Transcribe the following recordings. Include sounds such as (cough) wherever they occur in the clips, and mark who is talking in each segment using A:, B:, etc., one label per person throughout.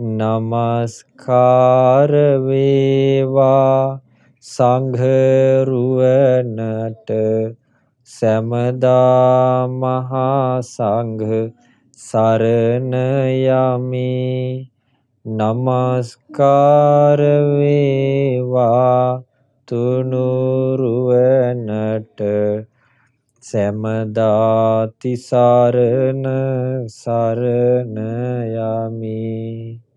A: නමස්කාර වේවා සංඝ රුවනට සමදා මහා සංඝ සරණ යමි නමස්කාර වේවා තුනුරුවනට සමදාති සරණ සරණ යමි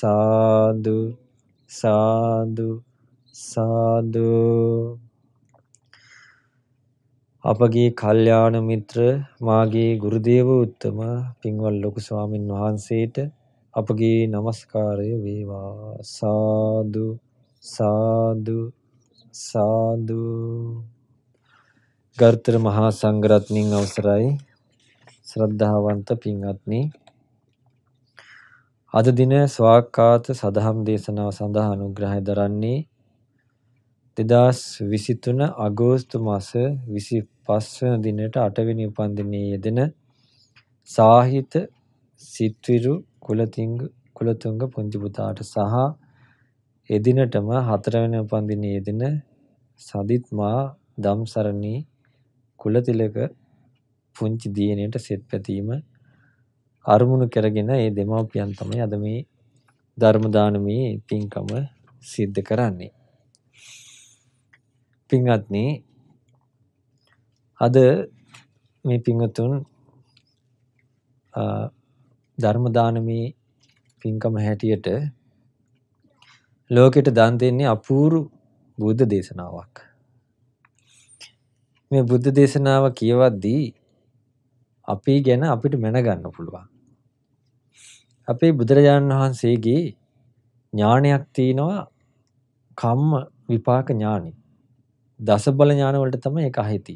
A: සාදු සාදු සාදු අපගේ කල්යාණ මිත්‍ර මාගේ ගුරු දේව උත්තම පින්වල් ලොකු ස්වාමින් වහන්සේට අපගේ নমස්කාරය වේවා සාදු සාදු සාදු ගර්තර මහා සංඝරත්නින් අවසරයි ශ්‍රද්ධාවන්ත පින්වත්නි අද දින ස්වාක්කාත සදහම් දේශනාව සඳහා අනුග්‍රහය දරන්නේ දෙදස් විසිතුන අගෝස්තු මස විසි පස්වන දිනට අටවිනි උපන්දිනයේ යෙදෙන සාහිත සිත්විරු කුලතිංග කුලතුංග පුංජිපුතාට සහ එදිනටම හතරවෙනි උපන්දිනයේ යෙදෙන සදිත්මා දම්සරණී කුලතිලක පුංචි දියණියට සෙත් පැතීම අරමුණු කරගෙන ඒ දෙමාපියන් තමයි අද මේ ධර්ම දානමේ පින්කම සිද්ධ කරන්නේ. පින්වත්නි අද මේ පින්වතුන් ධර්ම දානමේ පින්කම හැටියට ලෝකෙට දන් දෙන්නේ අපූරු බුද්ධ දේශනාවක්. මේ බුද්ධ දේශනාව කියවද්දී අපි ගැන අපිට මැනගන්න පුළුවන්. අපේ බුදුරජාණන් වහන්සේගේ ඥානයක් තියෙනවා කම්ම විපාක ඥානෙ. දසබල ඥාන වලට තමයි ඒක ඇහිති.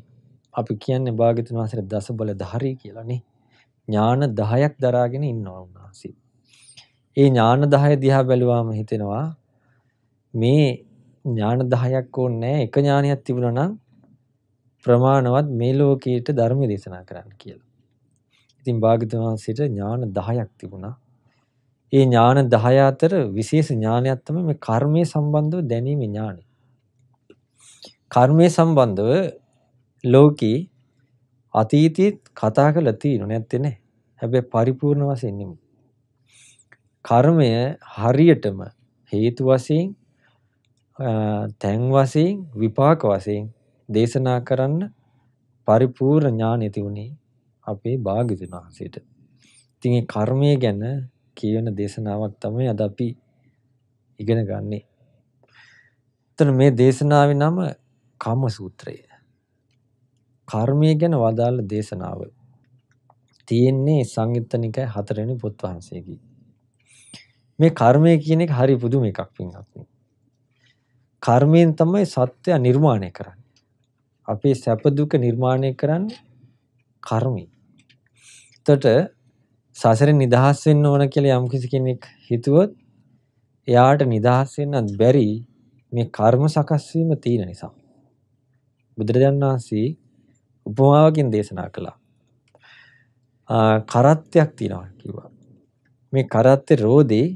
A: අපි කියන්නේ භාග්‍යතුන් වහන්සේට දසබල ධාරී කියලා නේ. ඥාන 10ක් දරාගෙන ඉන්නවා උන්වහන්සේ. ඒ ඥාන 10 දිහා බැලුවාම හිතෙනවා මේ ඥාන 10ක් ඕනේ එක ඥානයක් තිබුණා නම් ප්‍රමාණවත් මේ ලෝකයට ධර්ම දේශනා කරන්න කියලා. ඉතින් භාග්‍යතුන් වහන්සේට ඥාන 10ක් තිබුණා. ඒ ඥාන 10 අතර විශේෂ ඥානයක් තමයි මේ කර්මයේ සම්බන්ධව දැනීමේ ඥානය. කර්මයේ සම්බන්ධව ලෝකී අතීතෙත් කතා කරලා තියෙනු නැත්තේ නේ. හැබැයි පරිපූර්ණ වශයෙන් නෙමෙයි. කර්මය හරියටම හේතු වශයෙන් තැන් වශයෙන් විපාක වශයෙන් දේශනා කරන්න පරිපූර්ණ ඥානෙ තිබුණේ අපේ භාග්‍යතුන් වහන්සේට. ඉතින් ඒ කර්මය ගැන කියවන දේශනාවක් තමයි අද අපි ඉගෙන ගන්නේ. එතන මේ දේශනාවේ නම කම්ම සූත්‍රය. කර්මය ගැන වදාළ දේශනාව. තියෙන්නේ සංයුත්ත නිකාය හතරවෙනි පොත් වහන්සේකී. මේ කර්මය කියන එක හරි පුදුම එකක් පින්වත්නි. කර්මයෙන් තමයි සත්‍ය නිර්මාණය කරන්නේ. අපේ සැප දුක නිර්මාණය කරන්නේ කර්මය. එතකොට සසරෙන් නිදහස් වෙන්න ඕන කියලා යම්කිසි කෙනෙක් හිතුවොත් එයාට නිදහස් වෙන්නත් බැරි මේ කර්ම සකස් වීම තියෙන නිසා. බුදුරජාණන් වහන්සේ උපමාවකින් දේශනා කළා. කරත්තයක් තියෙනවා කිව්වා. මේ කරත්තේ රෝදේ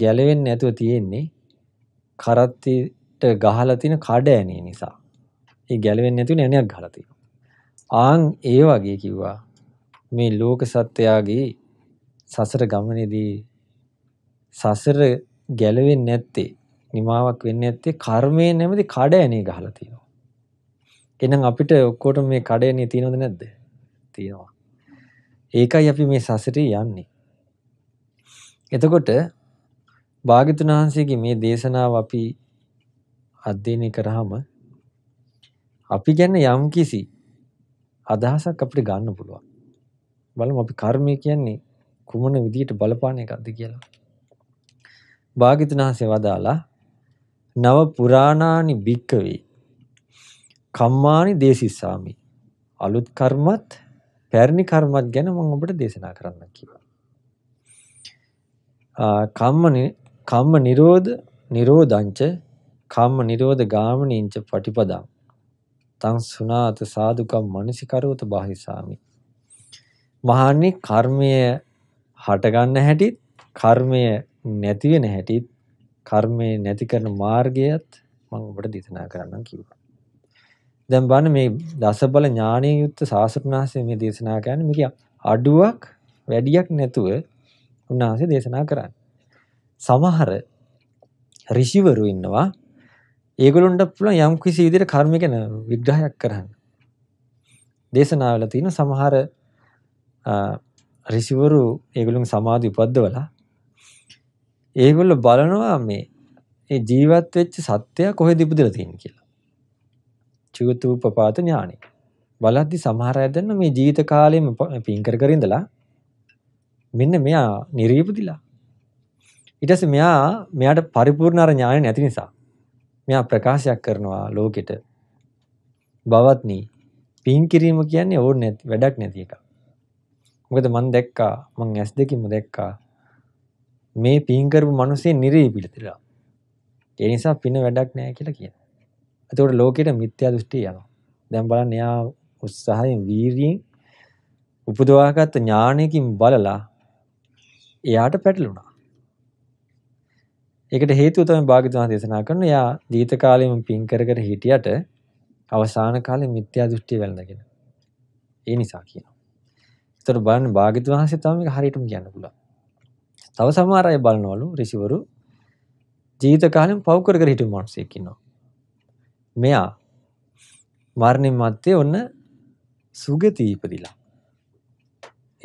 A: ගැලවෙන්නේ නැතුව තියෙන්නේ කරත්තේට ගහලා තියෙන කඩ ඇණේ නිසා. ඒ ගැලවෙන්නේ නැතුව නෑනයක් ගහලා තියෙනවා. ආන් ඒ වගේ කිව්වා මේ ලෝක සත්‍යයාගේ සසර ගමනේදී සසර ගැලවෙන්නේ නැත්තේ නිමාවක් වෙන්නේ නැත්තේ කර්මයේ නැමැති කඩයනේ ගහලා තියෙනවා. එහෙනම් අපිට ඔක්කොටම මේ කඩයනේ තියෙනවද නැද්ද? තියෙනවා. ඒකයි අපි මේ සසරේ යන්නේ. එතකොට භාග්‍යතුන් වහන්සේගේ මේ දේශනාව අපි අධ්‍යයනය කරාම අපි ගැන යම්කිසි අදහසක් අපිට ගන්න පුළුවන්. බලමු අපි කර්මය කියන්නේ කුමන විදියට බලපාන එකක්ද කියලා. භාග්‍යතුන් වහන්සේ වදාලා නව පුරාණානි භික්කවේ කම්මානි දේසිස්සාමි අලුත් කර්මත් පැරණි කර්මත් ගැන මම ඔබට දේශනා කරන්න කිව්වා. කම්ම කම්ම නිරෝධ නිරෝධංච කම්ම නිරෝධ ගාමනින්ච පටිපදං තං සුනාත සාදුකම් මනසිකරෝත බාහිසාමි. මහන්නේ කර්මය හටගන්න හැටිත් කර්මය නැති වෙන හැටිත් කර්මය නැති කරන මාර්ගයත් මම ඔබට දේශනා කරන්නම් කිව්වා. දැන් බලන්න මේ දසබල ඥානීය යුක්ත සාසුණාහසේ මේ දේශනා කරන්නේ මේක අඩුවක් වැඩියක් නැතුව උන්වහන්සේ දේශනා කරන්නේ. සමහර ඍෂිවරු ඉන්නවා ඒගොල්ලොන්ට පුළුවන් යම් කිසි විදිහට කර්ම ගැන විග්‍රහයක් කරන්න. දේශනාවල තියෙන සමහර රිසිවරු ඒගොල්ලන් සමාධි උපද්දවලා ඒගොල්ලෝ බලනවා මේ ඒ ජීවත් වෙච්ච සත්‍යය කොහෙද ඉපදලා තියෙන්නේ කියලා. චුගතූපපාත ඥානෙ. බලද්දි සමහර අය දැන් මේ ජීවිත කාලෙම පින් කර කර ඉඳලා මෙන්න මෙයා නිරීපදිලා. ඊට පස්සේ මෙයා මෙයාට පරිපූර්ණ අර ඥාණය නැති නිසා මෙයා ප්‍රකාශයක් කරනවා ලෝකෙට. භවත්නි පින් කිරීම කියන්නේ ඕනේ නැති වැඩක් නැති එකක්. මොකද මන් දැක්කා මං ඇස් දෙකින්ම දැක්කා මේ පින් කරපු මිනිස්සේ නිරේ පිළිතිලා. ඒ නිසා පින වැඩක් නෑ කියලා කියනවා. එතකොට ලෝකෙට මිත්‍යා දෘෂ්ටි යනවා. දැන් බලන්න එයා උත්සාහයෙන් වීරියෙන් උපදවාගත්ත ඥානයකින් බලලා එයාට පැටලුණා. ඒකට හේතුව තමයි භාග්‍යතුන් දේශනා කරන එයා දීත කාලෙම පින් කර කර හිටියට අවසාන කාලේ මිත්‍යා දෘෂ්ටි වැළඳගෙන. ඒ නිසා කියනවා. තොට බලන්න භාගිත වහන්සේ තමයි හරියටම කියන්න පුළුවන්. තව සමහර අය බලනවලු ඍෂිවරු ජීවිත කාලෙම පව් කර කර හිටපු මිනිස්සෙක් ඉන්නවා. මෙයා මරණින් මත්තේ ඔන්න සුගති ඉපදිලා.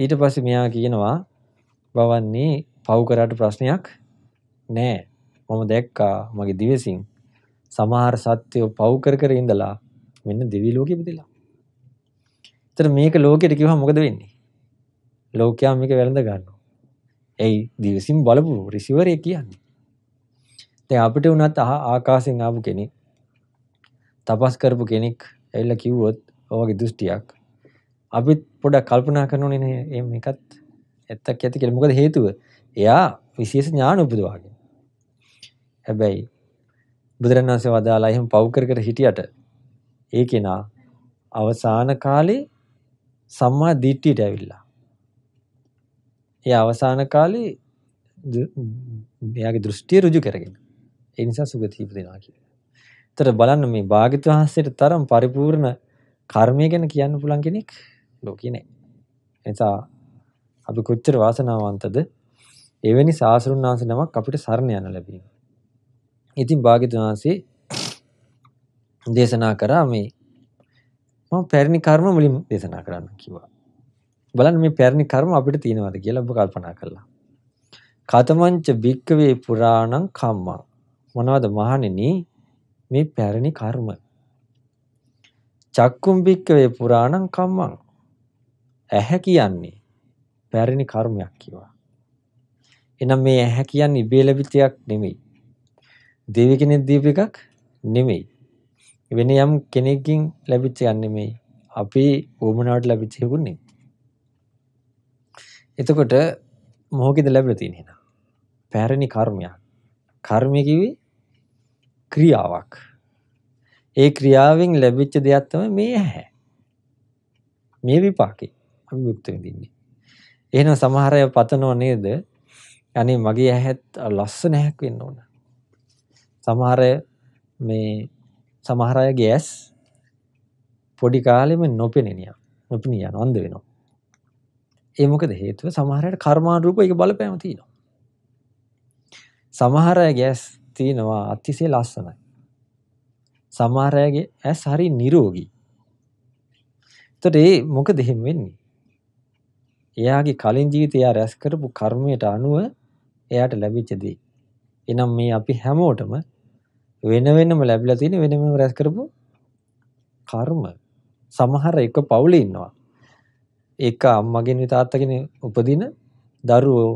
A: ඊට පස්සේ මෙයා කියනවා බවන්නේ පව් කරාට ප්‍රශ්නයක් නෑ. මම දැක්කා මගේ දිවසින් සමහර සත්‍යෝ පව් කර කර ඉඳලා මෙන්න දිවි ලෝකෙ ඉපදිලා. ඒතර මේක ලෝකෙට කිව්වම මොකද වෙන්නේ? ලෝකයා මේක වැළඳ ගන්නවා. ඒ දිවසින් බලපු රිසිවරය කියන්නේ. දැන් අපිට උනත් අහ ආකාශයෙන් ආපු කෙනෙක් තපස් කරපු කෙනෙක් ඇවිල්ලා කිව්වොත් ඔවගේ දෘෂ්ටියක් අපිත් පොඩක් කල්පනා කරන ඕනේ නේ එහෙම එකත් ඇත්තක් ඇති කියලා. මොකද හේතුව? එයා විශේෂ ඥාන උපදවාගෙන. හැබැයි බුදුරණන්සේ වදාලා එහෙම පව් කර කර හිටියට ඒ කෙනා අවසාන කාලේ සම්මා දිට්ඨියට ඇවිල්ලා ඒ අවසාන කාලේ එයාගේ දෘෂ්ටිය ඍජු කරගෙන ඒ නිසා සුගති ඉපදිනවා කියලා. ඒතර බලන්න මේ භාග්‍යවත් වහන්සේට තරම් පරිපූර්ණ කර්මය ගැන කියන්න පුළුවන් කෙනෙක් ලෝකේ නැහැ. එනිසා අපි කොච්චර වාසනාවන්තද එවැනි සාසරුන් වහන්සේ නමක් අපිට සරණ යන ලැබීම. ඉතින් භාග්‍යවත් වහන්සේ දේශනා කරා මේ මම පැරණි කර්ම මුලින් දේශනා කරන්න කිව්වා. බලන්න මේ පැරණි කර්ම අපිට තියෙනවද කියලා ඔබ කල්පනා කළා. කතමංච භික්කවේ පුරාණං කම්මං. මොනවද මහණෙනි මේ පැරණි කර්ම. චක්කුම් භික්කවේ පුරාණං කම්මං. ඇහැ කියන්නේ පැරණි කර්මයක් කිව්වා. එහෙනම් මේ ඇහැ කියන්නේ ඉබේ ලැබිතයක් නෙමෙයි. දෙවි කෙනෙක් දීප එකක් නෙමෙයි. වෙන යම් කෙනෙක්ගෙන් ලැබිච්ච එකක් නෙමෙයි. අපි වුමනාවට ලැබිච්ච එකක් නෙමෙයි. එතකොට මොහොකෙද ලැබිලා තියෙන්නේ එහෙනම්? පැරණි කර්මයක්. කර්මය කිව්වේ ක්‍රියාවක්. ඒ ක්‍රියාවෙන් ලැබිච්ච දෙයක් තමයි මේ ඇහැ. මේ විපාකේ අපි භුක්ත විඳින්නේ. එහෙනම් සමහර අය පතනව නේද? අනේ මගේ ඇහත් ලස්සන ඇහක් වෙන්න ඕන. සමහර මේ සමහර අය ගෑස් පොඩි කාලෙම නොපෙනෙනියා. නොපෙනියා නන්ද වෙනවා. ඒ මොකද හේතුව සමහරයට කර්මානුරූප ඒක බලපෑම තියෙනවා. සමහර ඇස් තියෙනවා අතිශය ලස්සනයි. සමහර අයගේ ඇස් හරි නිරෝගී. එතකොට ඒ මොකද එහෙම වෙන්නේ? එයාගේ කලින් ජීවිතේ එයා රැස් කරපු කර්මයට අනුව එයාට ලැබිච්ච දේ. එනම් මේ අපි හැමෝටම වෙන වෙනම ලැබිලා තියෙන වෙන වෙනම රැස් කරපු කර්ම. සමහර එක පවුලේ ඉන්නවා. ඒක අම්මගෙන් තාත්තගෙන උපදින දරුවෝ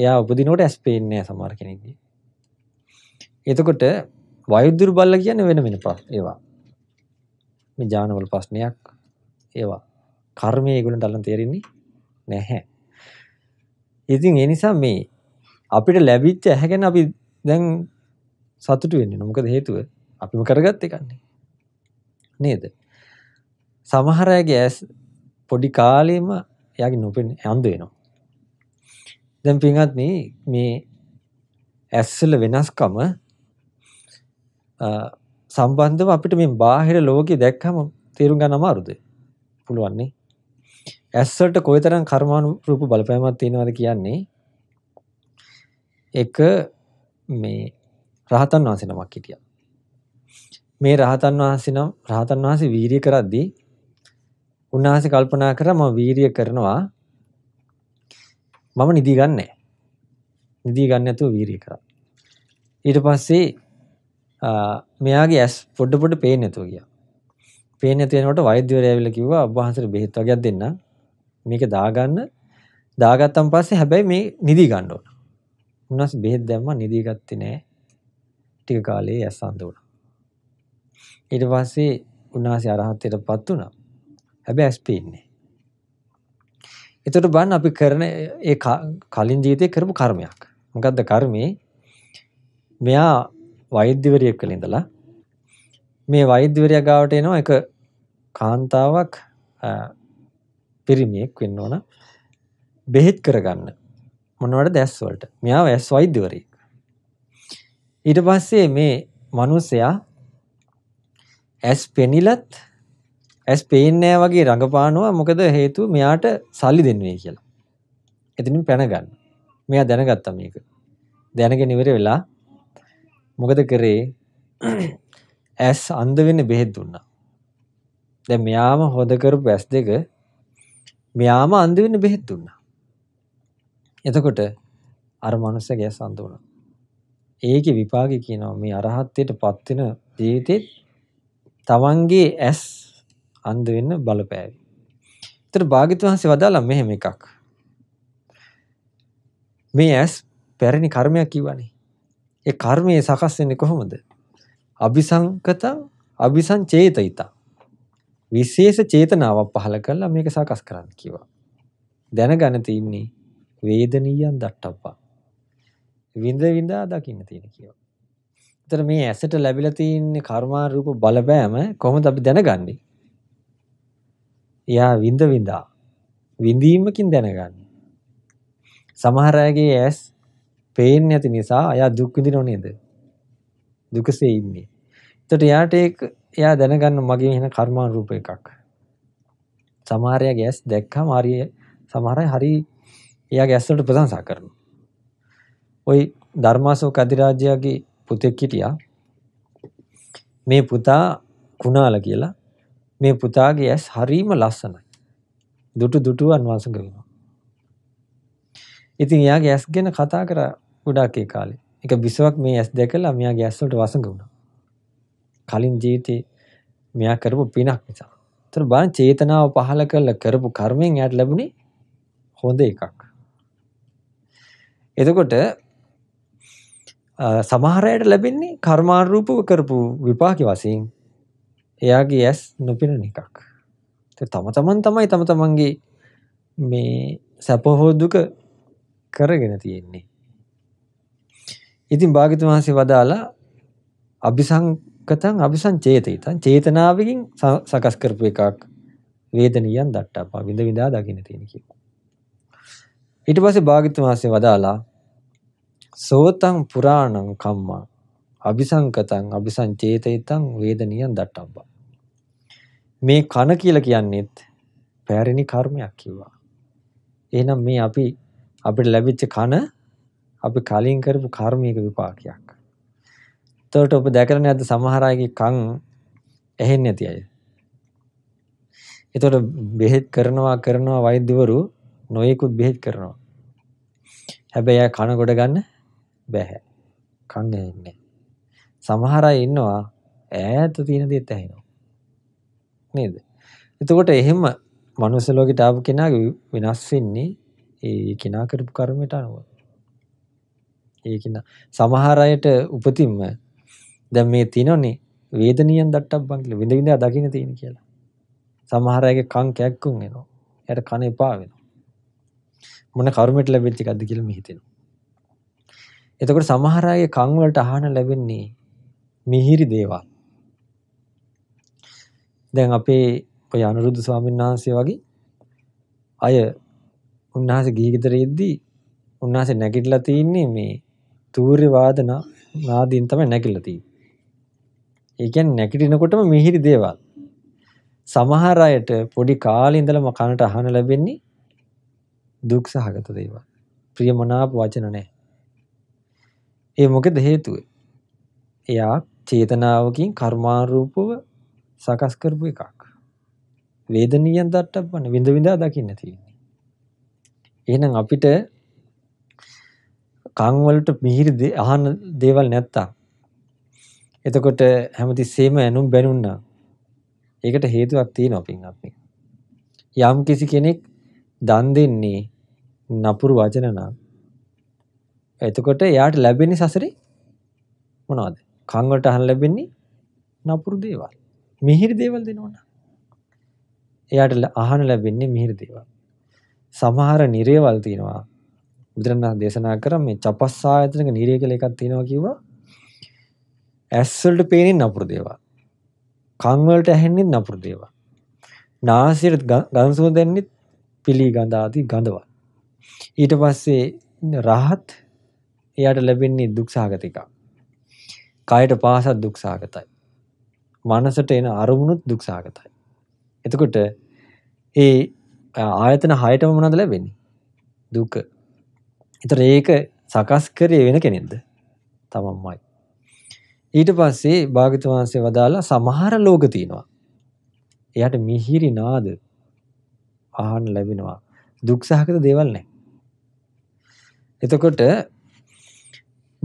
A: එයා උපදිනකොට ඇස් පේන්නේ නැහැ සමහර කෙනෙක්ගේ. එතකොට වයු දුර්බල කියන්නේ වෙන වෙන ඒවා. මේ ඥානවල ප්‍රශ්නයක් ඒවා. කර්මයේ ඒගොල්ලන්ට අලන් තේරෙන්නේ නැහැ. ඉතින් ඒ නිසා මේ අපිට ලැබිච්ච ඇහැගෙන අපි දැන් සතුටු වෙන්නේ නෝ මොකද හේතුව අපිම කරගත් එකන්නේ නේද සමහර අයගේ ඇස් පොඩි කාලෙම එයාගේ නොපෙන අන්ධ වෙනවා. දැන් පින්වත්නි මේ ඇස්වල වෙනස්කම සම්බන්ධව අපිට මේ බාහිර ලෝකේ දැක්කම තේරුම් ගන්න අමාරුද? පුළුවන් නේ. ඇස් වලට කොයිතරම් කර්මානුරූප බලපෑමක් තියෙනවද කියන්නේ එක මේ රහතන් වහන්සේ නමක් හිටියා. මේ රහතන් වහන්සේ නම් රහතන් වහන්සේ වීරිය කරද්දී උන්වහන්සේ කල්පනා කරා මම වීරිය කරනවා මම නිදි ගන්නෑ. නිදි ගන්න නැතුව වීරිය කරා. ඊට පස්සේ මෙයාගේ ඇස් පොඩ පොඩ පේන්නේ නැතුව ගියා. පේන්නේ නැති වෙනකොට වෛද්‍යවරයා ඇවිල්ලා කිව්වා ඔබ වහන්සේට බෙහෙත් වර්ගයක් දෙන්න. මේක දාගන්න. දාගත්තන් පස්සේ හැබැයි මේ නිදි ගන්න ඕන. උන්වහන්සේ බෙහෙත් දැම්මා නිදි ගත්තේ නෑ. ටික කාලේ ඇස් අඳ වුණා. ඊට පස්සේ උන්වහන්සේ අරහත්ත්වයටපත් වුණා. හැබැයි ඇස් පේන්නේ. එතකොට බලන්න අපි කරන ඒ කලින් ජීවිතේ කරපු කර්මයක්. මොකද්ද කර්මේ? මෙයා වෛද්‍යවරියෙක් කියලා ඉඳලා මේ වෛද්‍යවරයා ගාවට එනවා එක කාන්තාවක් පිරිමියෙක් වෙන්න ඕන බෙහෙත් කරගන්න මොනවද ඇස් වලට මෙයා ඇස් වෛද්‍යවරයෙක් ඊට පස්සේ මේ මිනිසයා ඇස් පෙනිලත් ඇස් පේන්නෑ වගේ රඟපානවා මොකද හේතුව මෙයාට සල්ලි දෙන්නේ කියලා. එතනින් පැන ගන්න. මෙයා දැනගත්තා මේක. දැනගෙන ඉවර වෙලා මොකද කරේ? ඇස් අන්ධ වෙන්න බෙහෙත් දුන්නා. දැන් මෙයාම හොද කරපු ඇස් දෙක මෙයාම අන්ධ වෙන්න බෙහෙත් දුන්නා. එතකොට අර මනුස්සයාගේ ඇස් අන්ධ වුණා. ඒකේ විපාකේ කියනවා මේ අරහත්ත්වයටපත් වෙන ජීවිතේ තමන්ගේ ඇස් අන්ධ වෙන්න බලපෑවි. ඒතර භාග්‍යතුන් වහන්සේ වදාලා මෙහෙම එකක්. මේ ඇස් පැරණි කර්මයක් කිව්වනේ. ඒ කර්මයේ සකස් වෙන්නේ කොහොමද? අபிසංකත අபிසංචේතිත. විශේෂ චේතනාවක් පහළ කරලා මේක සකස් කරන්න කිව්වා. දැනගන්න තින්නේ වේදනීයන් දට්ටප්පා. විඳ විඳා දකින්න තියෙන කියවා. එතන මේ ඇසට ලැබිලා තියෙන කර්මා රූප බලපෑම කොහොමද අපි දැනගන්නේ? එයා විඳ විඳා විඳීමකින් දැනගන්න. සමහර අයගේ ඇස් පේන්නේ නැති නිසා එයා දුක් විඳිනව නේද? දුකසේ ඉන්නේ. එතකොට එයාට ඒක එයා දැනගන්න මගේ වෙන කර්මා රූප එකක්. සමහර අය ගැස් දැක්කම හරි සමහර අය හරි එයා ගැස් වලට ප්‍රශංසා කරනවා. ওই ධර්මාශෝක අධිරාජ්‍යගේ පුතෙක් හිටියා. මේ පුතා කුණාල කියලා මේ පුතාගේ ඇස් හරීම ලස්සනයි. දුටු දුටුවන් වසඟ වෙනවා. ඉතින් එයාගේ ඇස් ගැන කතා කරා ගොඩාක් ඒ කාලේ. එක බිසවක් මේ ඇස් දැකලා මෙයාගේ ඇස් වලට වසඟ වුණා. කලින් ජීවිතේ මෙයා කරපු පිනක් නිසා. ඒතර බලන්න චේතනාව පහළ කරලා කරපු කර්මෙන් එයාට ලැබුණේ හොඳ එකක්. එතකොට සමහර අයට ලැබෙන්නේ කර්මානුරූපව කරපු විපාක වශයෙන් එයාගේ ඇස් නොපෙනෙන එකක්. තම තමන් තමයි තම තමන්ගේ මේ සැපහෝ දුක කරගෙන තියෙන්නේ. ඉතින් භාග්‍යතුන් වහන්සේ වදාලා අபிසංකතං අபிසංචේතිතං චේතනාවකින් සකස් කරපු එකක් වේදනියන් දට්ටපා විඳ විඳා දකින්න තියෙන කියලා. ඊට පස්සේ භාග්‍යතුන් වහන්සේ වදාලා සෝතං පුරාණං කම්මා අபிසංකතං අபிසංචේතිතං වේදනියං දට්ටම්බා. මේ කන කියලා කියන්නේත් පැරණි කර්මයක් කිව්වා. එහෙනම් මේ අපි අපිට ලැබිච්ච කන අපි කලින් කරපු කර්මයක විපාකයක්. එතකොට ඔබ දැකලා නැද්ද සමහර අයගේ කන් ඇහෙන්නේ නැති අය. එතකොට බෙහෙත් කරනවා කරනවා වෛද්‍යවරු නොයෙකුත් බෙහෙත් කරනවා. හැබැයි අය කන ගොඩ ගන්න බැහැ. කන් ඇහෙන්නේ සමහර අය ඉන්නවා ඈත තියෙන දේත් ඇහෙනවා. නේද? එතකොට එහෙම මනුස්ස ලෝකෙට ආපු කෙනා වෙනස් වෙන්නේ ඒ කෙනා කරපු කර්මයට අනුව. ඒ කෙනා සමහර අයට උපතින්ම දැන් මේ තියෙනනේ වේදනියෙන් දට්ටබ්බන් කියලා විඳ විඳ දකින්න තියෙන කියලා. සමහර අයගේ කන් කැක්කුම් එනවා. එයාට කන එපා වෙනවා. මොන කර්මයට ලැබෙච්ච එකක්ද කියලා මෙහිතෙනවා. එතකොට සමහර අයගේ කන් වලට අහන ලැබෙන්නේ මිහිරි දේවල්. දැන් අපේ ඔය අනුරුද්ධ ස්වාමීන් වහන්සේ වගේ අය උන්වහන්සේ ගිහි ගෙදරෙද්දී උන්වහන්සේ නැගිටලා තින්නේ මේ තූර්ය වාදන නාදීන් තමයි නැගිටලා තින්නේ. ඒ කියන්නේ නැගිටිනකොටම මිහිරි දේවල්. සමහර අයට පොඩි කාලේ ඉඳලම කනට අහන ලැබෙන්නේ දුක් සහගත දේවල්. ප්‍රියමනාප වචන නැහැ. ඒ මොකද හේතුව? එයා චේතනාවකින් කර්මාරූපව සකස් කරපු එකක්. වේදනීයන් දට්ටපන විඳ විඳා දකින්න තියෙන්නේ. එහෙනම් අපිට කන් වලට මිහිරි අහන දේවල් නැත්තම් එතකොට හැමතිස්සෙම ඇනුම් බැනුන්නා. ඒකට හේතුවක් තියෙනවා පින්වත්නි. යම් කිසි කෙනෙක් දන් දෙන්නේ නපුරු වචන නම් එතකොට එයාට ලැබෙන සසරේ මොනවද? කන් වලට අහන්න ලැබෙන්නේ නපුරු දේවල්. මිහිරි දේවල් දෙනවනම්. එයාට අහන්න ලැබෙන්නේ මිහිරි දේවල්. සමහර නිරේවල් තියෙනවා. බුදුරණන් දේශනා කරා මේ චපස්සායතනක නිරේ කියලා එකක් තියෙනවා කිව්වා. ඇස් වලට පේන්නේ නපුරු දේවල්. කන් වලට ඇහෙන්නේ නපුරු දේවල්. නාසයට ගඳ සුවඳ එන්නේ පිලි ගඳ ආදී ගඳවල්. ඊට පස්සේ රහත් එයාට ලැබෙන්නේ දුක්සහගත එකක්. කයට පාසත් දුක්සාගතයි. මනසට එන අරමුණුත් දුක්සාගතයි. එතකොට ඒ ආයතන හයටම මොනද ලැබෙන්නේ? දුක. ඒතර ඒක සකස් කරේ වෙන කෙනෙක්ද? තමන්මයි. ඊට පස්සේ භාග්‍යතුන් වහන්සේ වදාලා සමහර ලෝක තියෙනවා. එයාට මිහිරි නාද අහන්න ලැබෙනවා. දුක්සහගත දේවල් නැහැ. එතකොට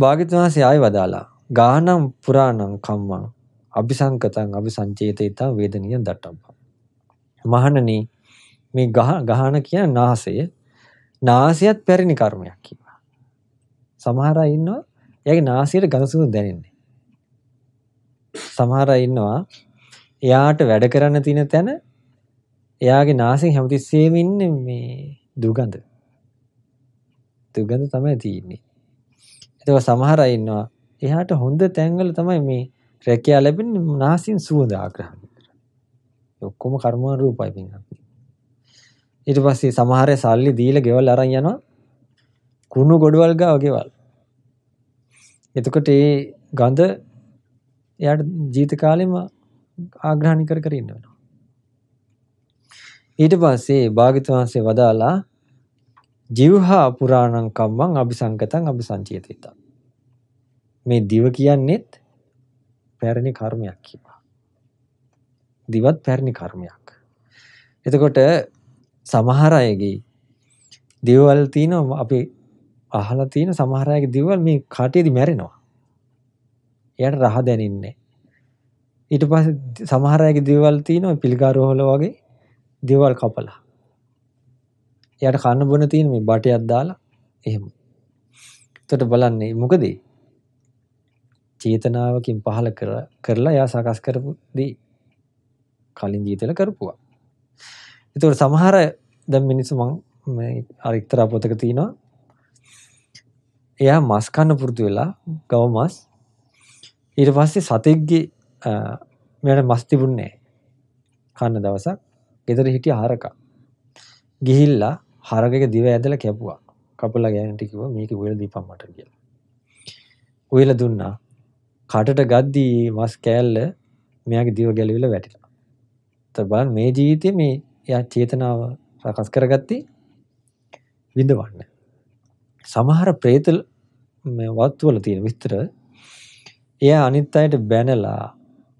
A: භාග්‍යතුන් වහන්සේ ආයෙ වදාලා ගානම් පුරාණං කම්මං අபிසංකතං අபிසංචේතිතං වේදනීය දට්ටම්පං මහණනි මේ ගහන කියන නාසය නාසයත් පැරණි කර්මයක් කියනවා සමහර අය ඉන්නවා එයාගේ නාසයට ගඳ සුවඳ දැනෙන්නේ සමහර අය ඉන්නවා එයාට වැඩ කරන්න තියෙන තැන එයාගේ නාසයෙන් හැමතිස්සෙම ඉන්නේ මේ දුගඳ දුගඳ තමයි තියෙන්නේ ඒක සමහර අය ඉන්නවා එහාට හොඳ තැන්වල තමයි මේ රැකියා ලැබෙන්නේ නාසින් සුවඳ ආග්‍රහණය කරලා. ඔක්කොම කර්මා රූපයි පින්වත්. ඊට පස්සේ සමහර සල්ලි දීලා ගෙවල් අරන් යනවා. කුණු ගොඩවල් ගාව ගෙවල්. එතකොට ඒ ගඳ එයාට ජීවිත කාලෙම ආග්‍රහණය කර කර ඉන්න වෙනවා. ඊට පස්සේ භාග්‍යතුන් වහන්සේ වදාලා ජීවහා පුරාණං කම්මං අபிසංගතං අபிසංචේතිතං මේ දිව කියන්නේත් පැරණි කර්මයක් කියලා. දිවත් පැරණි කර්මයක්. එතකොට සමහර අයගේ දේවල් තියෙනවා අපි අහලා තියෙන සමහර අයගේ දේවල් මේ කාටියේදී මැරෙනවා. එයාට රහ දැනින්නේ ඊට පස්සේ සමහර අයගේ දේවල් තියෙනවා පිළිකාරෝහල වගේ දේවල් කපලා. එයාට කන්න බොන තියෙන මේ බටයක් දාලා එහෙම. එතකොට බලන්නේ මොකද? චේතනාවකින් පහළ කරලා යා සකස් කරපු දේ කලින් ජීවිතවල කරපුවා. ඒතකොට සමහර දැන් මිනිස්සු මං මේ අර එක්තරා පොතක තියෙනවා එයා මස් කන්න පුරුදු වෙලා ගව මස් ඊට පස්සේ සතෙක්ගේ මෙයාට මස් තිබුණේ කන්න දවසක් ගෙදර හිටිය හරකා ගිහිල්ලා හරකගේ දිව ඇදලා කැපුවා කපලා ගෑනට කිව්වා මේක උයලා දීපම් මට කියලා උයලා දුන්නා කටට ගද්දී මස් කෑල්ල මෙයාගේ දිව ගැලවිලා වැටිලා. තව බලන්න මේ ජීවිතේ මේ එයා චේතනාව සකස් කරගත්තී විඳවන්න. සමහර പ്രേත මේ වත්වල තියෙන විස්තර එයා අනිත් අයට බැනලා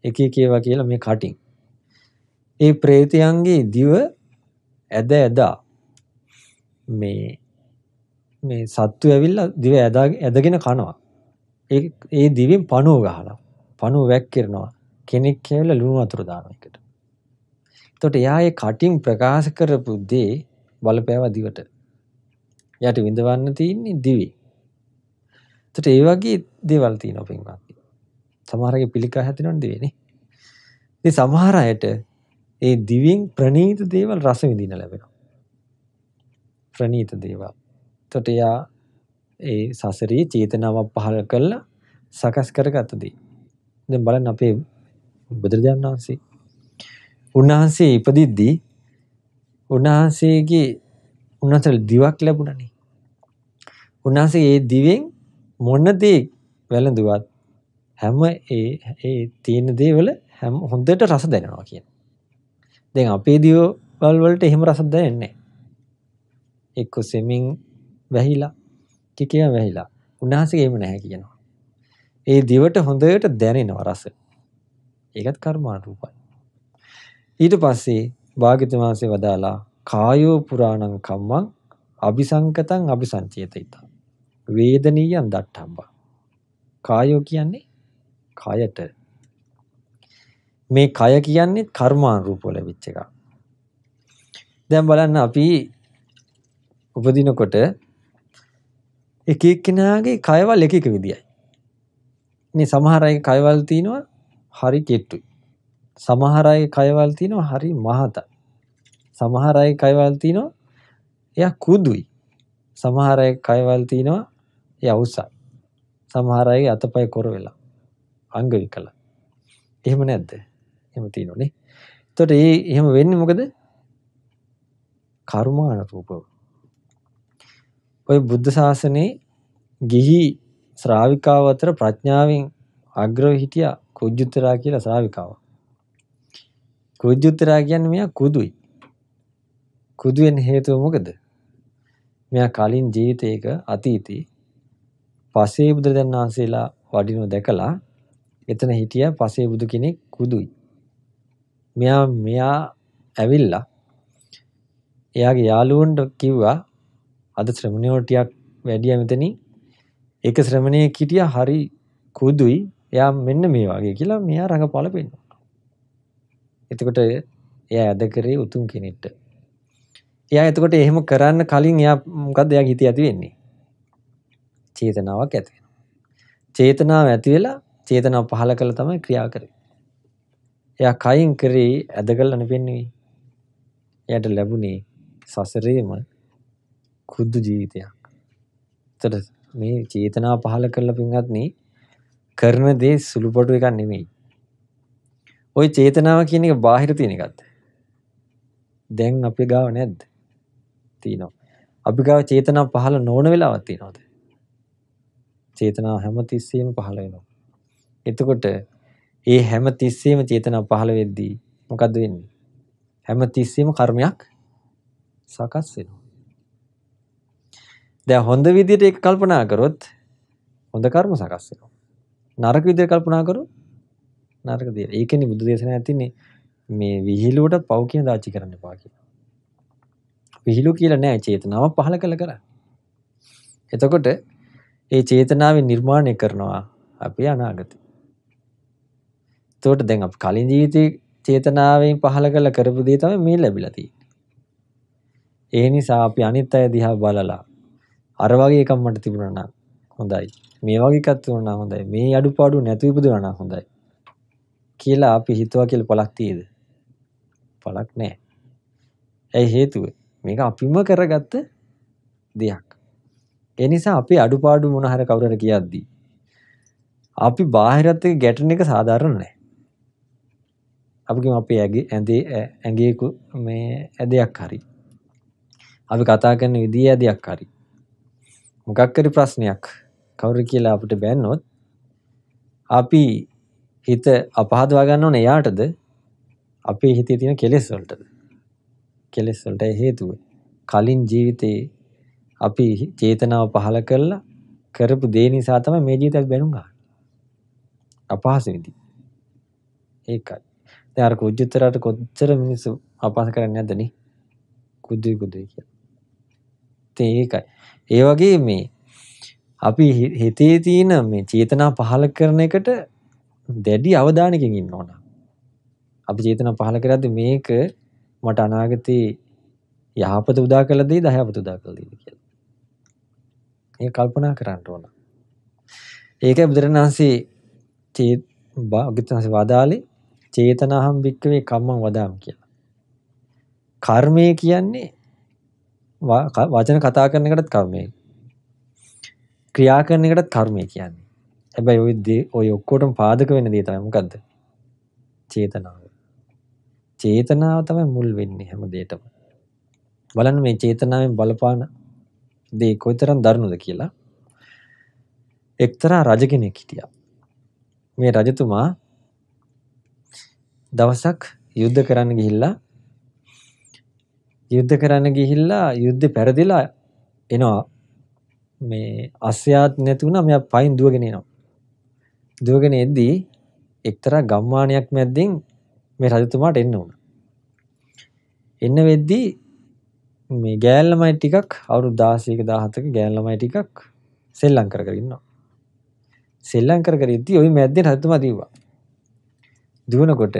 A: එක එක ඒවා කියලා මේ කටින් ඒ പ്രേතයන්ගේ දිව ඇද ඇදා මේ මේ සත්තු ඇවිල්ලා දිව ඇදගෙන කනවා ඒ ඒ දිවෙන් පණුව ගහලා පණුව වැක්කිරනවා කෙනෙක් කියලා ලුණු වතුර දානවා එකට. එතකොට එයා ඒ කටින් ප්‍රකාශ කරපු දේ බලපෑවා දිවට. එයාට විඳවන්න තියෙන්නේ දිවේ. එතකොට ඒ වගේ දේවල් තියෙනවා පින්වත්. සමහරගේ පිළිකා හැදෙනවනේ දිවේනේ. ඉතින් සමහර අයට ඒ දිවෙන් ප්‍රණීත දේවල් රස විඳින්න ලැබෙනවා. ප්‍රණීත දේවල්. එතකොට එයා ඒ සසරේ චේතනාවක් පහළ කරලා සකස් කරගත දේ. දැන් බලන්න අපේ බුදුරජාණන් වහන්සේ උන්වහන්සේ ඉපදිද්දී උන්වහන්සේගේ උන්වහන්සේට දිවක් ලැබුණනේ. උන්වහන්සේ ඒ දිවෙන් මොන දේ වැළඳුවත් හැම ඒ ඒ තියෙන දේවල හැම හොඳට රස දැනෙනවා කියන. දැන් අපේ දිවවල වලට එහෙම රසක් දැනෙන්නේ නැහැ. එක්ක සෙමින් වැහිලා ටිකේ වැහිලා. උන්වහන්සේ එහෙම නැහැ කියනවා. ඒ දිවට හොඳට දැනෙනවා රස. ඒකත් කර්මානුරූපයි. ඊට පස්සේ භාග්‍යතුන් වහන්සේ වදාලා කායෝ පුරාණං කම්මං අபிසංකතං අபிසංචේතිත. වේදනීයං දට්ඨම්බා. කායෝ කියන්නේ කයට. මේ කය කියන්නේ කර්මානුරූප වල වෙච්ච එකක්. දැන් බලන්න අපි උපදිනකොට එක එක්කෙනාගේ කයවල් එක එක විදියයි. මේ සමහර අයගේ කයවල් තියෙනවා හරි කෙට්ටුයි. සමහර අයගේ කයවල් තියෙනවා හරි මහතයි. සමහර අයගේ කයවල් තියෙනවා එයා කුදුයි. සමහර අයගේ කයවල් තියෙනවා එයා උසයි. සමහර අයගේ අතපය කොර වෙලා අංග විකල. එහෙම නැද්ද? එහෙම තියෙනෝනේ. එතකොට ඒ එහෙම වෙන්නේ මොකද? කර්මානුරූපව. ඔය බුද්ධ ශාසනයේ ගිහි ශ්‍රාවිකාව අතර ප්‍රඥාවෙන් අග්‍රව හිටියා කුජුත්තරා කියලා ශ්‍රාවිකාව. කුජුත්තරා කියන්නේ මෙයා කුදුයි. කුදු වෙන හේතුව මොකද? මෙයා කලින් ජීවිතයක අතීතේ පසේ බුදුරජාණන් වහන්සේලා වඩිනව දැකලා එතන හිටිය පසේ බුදු කෙනෙක් කුදුයි. මෙයා මෙයා ඇවිල්ලා එයාගේ යාළුවන්ට කිව්වා අද ශ්‍රමණයෝ ටිකක් වැඩිය මෙතනින් ඒක ශ්‍රමණයේ කිටියා හරි කුදුයි එයා මෙන්න මේ වගේ කියලා මෙයා රඟපාල පෙන්වනවා. එතකොට එයා ඇද කරේ උතුම් කෙනෙක්ට. එයා එතකොට එහෙම කරන්න කලින් එයා මොකද්ද එයාගේ හිතේ ඇති වෙන්නේ? චේතනාවක් ඇති වෙනවා. චේතනාව ඇති වෙලා චේතනාව පහළ කළා තමයි ක්‍රියා කරේ. එයා කයින් කරේ ඇද කළා නෙවෙන්නේ. එයාට ලැබුණේ සසරේම කුද්දු ජීවිතයක්. තොට මේ චේතනා පහල කරල පින්ගත්න්නේ කරන දේ සුළුපටු එකක් නෙමෙයි. ඔය චේතනාව කියන එක බාහිර තියෙන එකත්. දැන් අපි ගාව නැද්ද? තියෙනවා. අපි ගාව චේතනා පහළ නොවන වෙලාවක් තියෙනවද? චේතනා හැම තිස්සෙම පහළ වෙනවා. එතකොට ඒ හැම තිස්සෙම චේතනා පහළ වෙද්දී මොකද්ද වෙන්නේ? හැම තිස්සෙම කර්මයක් සකස් වෙනවා. දැන් හොඳ විදිහට ඒක කල්පනා කරොත් හොඳ කර්ම සකස් වෙනවා. නරක විදිහට කල්පනා කරොත් නරක දේ. ඒකනේ බුදු දේශනාවක් තියෙන්නේ මේ විහිළුවට පව් කියන දාචි කරන්න එපා කියලා. විහිළු කියලා නෑ චේතනාව පහල කළ කරන්නේ. එතකොට ඒ චේතනාවෙන් නිර්මාණය කරනවා අපේ අනාගතය. එතකොට දැන් අපි කලින් ජීවිතේ චේතනාවෙන් පහල කළ කරපු දේ තමයි මේ ලැබිලා තියෙන්නේ. ඒ නිසා අපි අනිත් අය දිහා බලලා අර වගේ එකක් මට තිබුණා නම් හොඳයි. මේ වගේ එකක් තිබුණා නම් හොඳයි. මේ අඩුපාඩු නැතුව ඉපදුණා නම් හොඳයි. කියලා අපි හිතුවා කියලා පළක් තියෙද? පළක් නැහැ. ඇයි හේතුව? මේක අපිම කරගත්ත දෙයක්. ඒ නිසා අපි අඩුපාඩු මොන හරි කවුරු හරි කියද්දී අපි බාහිරත් එක්ක ගැටෙන එක සාධාරණ නැහැ. අපි කියමු අපේ ඇගේ ඇඳේ ඇඟේ මේ ඇදයක් හරි. අපි කතා කරන විදිය ඇදයක් හරි. මොකක්කරි ප්‍රශ්නයක් කවුරු කියලා අපට බැන්නොත් අපි හිත අපහදවා ගන්න ඕන එයාටද අපේ හිතේ තියෙන කෙලෙස් වලටද කෙලෙස් වලට හේතුව කලින් ජීවිතේ අපි චේතනාව පහල කරලා කරපු දේ නිසා තමයි මේ ජීවිතයක් බැනුම් ගන්න අපහසු විදි ඒකයි දැන් අර කුජුතරට කොච්චර මිනිස්සු අපහාස කරන්නේ නැද්ද නේ කුදුයි කුදුයි කියලා ඉතින් ඒකයි ඒ වගේ මේ අපි හිතේ තියෙන මේ චේතනා පහල කරන එකට දැඩි අවධානකින් ඉන්න ඕන. අපි චේතනා පහල කරද්දී මේක මට අනාගතේ යහපත උදා කළ දෙයිද අයහපත උදා කළ දෙයිද කියලා. ඒක කල්පනා කරන්න ඕන. ඒකයි බුදුරණාහි චේ භාග්‍යවතුන් වදාලේ චේතනාහම් වික්කවේ කම්මං වදාම් කියලා. කර්මය කියන්නේ වචන කතා කරන එකටත් කර්මය. ක්‍රියා කරන එකටත් කර්මය කියන්නේ. හැබැයි ওই දේ ওই ඔක්කොටම පාදක වෙන දේ තමයි මොකද්ද? චේතනාව. චේතනාව තමයි මුල් වෙන්නේ හැම දෙයකටම. බලන්න මේ චේතනාවෙන් බලපාන දේ කොයිතරම් දරුණුද කියලා. එක්තරා රජ කෙනෙක් හිටියා. මේ රජතුමා දවසක් යුද්ධ කරන්න ගිහිල්ලා යුද්ධ කරන්න ගිහිල්ලා යුද්ධ පැරදිලා එනවා මේ අස්යාත් නැතුණා මෙයා පයින් දුවගෙන එනවා. දුවගෙන එද්දී එක්තරා ගම්මානයක් මැද්දෙන් මේ රජතුමාට එන්න වුණා. එන්න වෙද්දී මේ ගෑල් ළමයි ටිකක් අවුරුදු 16ක 17ක ගෑල් ළමයි ටිකක් සෙල්ලම් කර කර ඉන්නවා. සෙල්ලම් කර කර ඉද්දී ওই මැද්දේ රජතුමා දිව්වා. දුවනකොට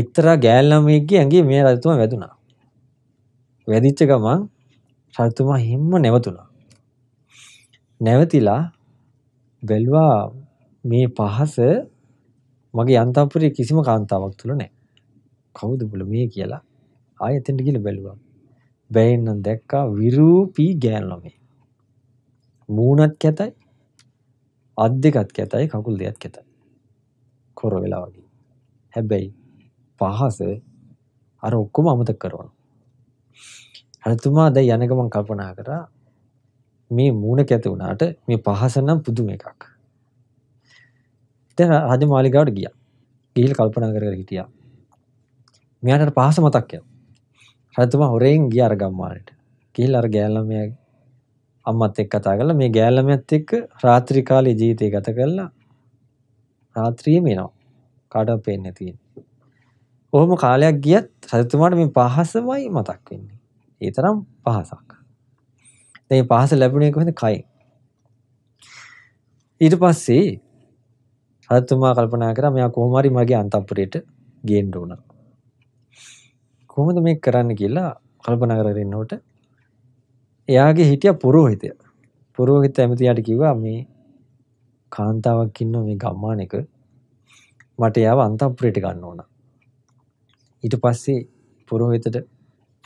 A: එක්තරා ගෑල් ළමයෙක්ගේ ඇඟේ මේ රජතුමා වැදුනා. වැදිච්ච ගමන් රජතුමා හිම්ම නැවතුණා. නැවතිලා බැලුවා මේ පහස මගේ යන්තම්පුරේ කිසිම කාන්තාවක් තුල නැහැ. කවුද බුල මේ කියලා ආයෙ එතෙන්ට ගිහලා බැලුවා. බැයින් නම් දැක්කා විරූපී ගෑල් ළමයෙක්. මූණත් කැතයි අත් දෙකත් කැතයි කකුල් දෙකත් කැතයි. කොර වෙලා වගේ. හැබැයි පහස අර ඔක්කොම අමතක කරනවා. රජතුමා දැන් යන ගමන් කල්පනා කරා මේ මූණ කැත වුණාට මේ පහස නම් පුදුම එකක්. දැන් රජමාලිගාවට ගියා. ගිහිල්ලා කල්පනා කර කර හිටියා. මෙයාට පහස මතක් යනවා. රජතුමා හොරෙන් ගියා අර ගම්මානට. ගිහිල්ලා අර ගෑල්ළමයාගේ අම්මත් එක්ක කතා කරලා මේ ගෑල්ළමයාත් එක්ක රාත්‍රී කාලේ ජීවිතය ගත කරලා රාත්‍රියේම එනවා. කාටවත් පේන්නේ නැති වෙන්නේ. ඔහොම කාලයක් ගියත් රජතුමාට මේ පහසමයි මතක් වෙන්නේ. ඒ තරම් පහසක්. දැන් පහස ලැබුණේ කොහෙද? කයින්. ඊට පස්සේ රජතුමා කල්පනා කරා මෙයා කොහොම හරි මගේ අන්තපුරයට ගේන්න ඕන. කොහොමද මේක කරන්න කියලා කල්පනා කරගෙන ඉන්නකොට එයාගේ හිටිය පුරෝහිතයා පුරෝහිත ඇමතියාට කිව්වා මේ කාන්තාවක් ඉන්න මේ ගම්මානක මට එයාව අන්තපුරයට ගන්න ඕන. ඊට පස්සේ පුරෝහිතට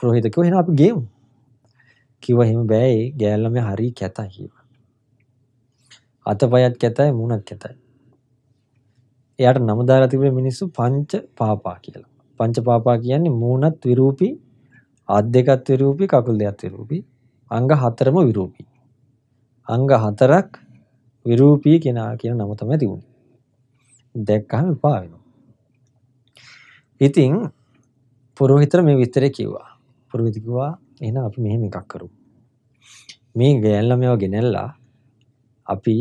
A: පුරෝහිත කිව්වා එහෙනම් අපි ගේමු. කිව්වා එහෙම බෑ ඒ ගෑල්ලා මේ හරි කැතයි කිව්වා. අතපයත් කැතයි මූණත් කැතයි. එයාට නම දාලා තිබුණේ මිනිස්සු පංච පාපා කියලා. පංච පාපා කියන්නේ මූණත් විරූපී, අත් දෙකත් විරූපී, කකුල් දෙකත් විරූපී, අංග හතරම විරූපී. අංග හතරක් විරූපී කෙනා කියන නම තමයි තිබුණේ. දැක්කහම එපා වෙනවා. ඉතින් පුරෝහිතර මේ විතරේ කිව්වා. පුරෝහිත කිව්වා එහෙනම් අපි මෙහෙම එකක් කරමු. මේ ගෑන් ළමයව ගෙනල්ලා අපි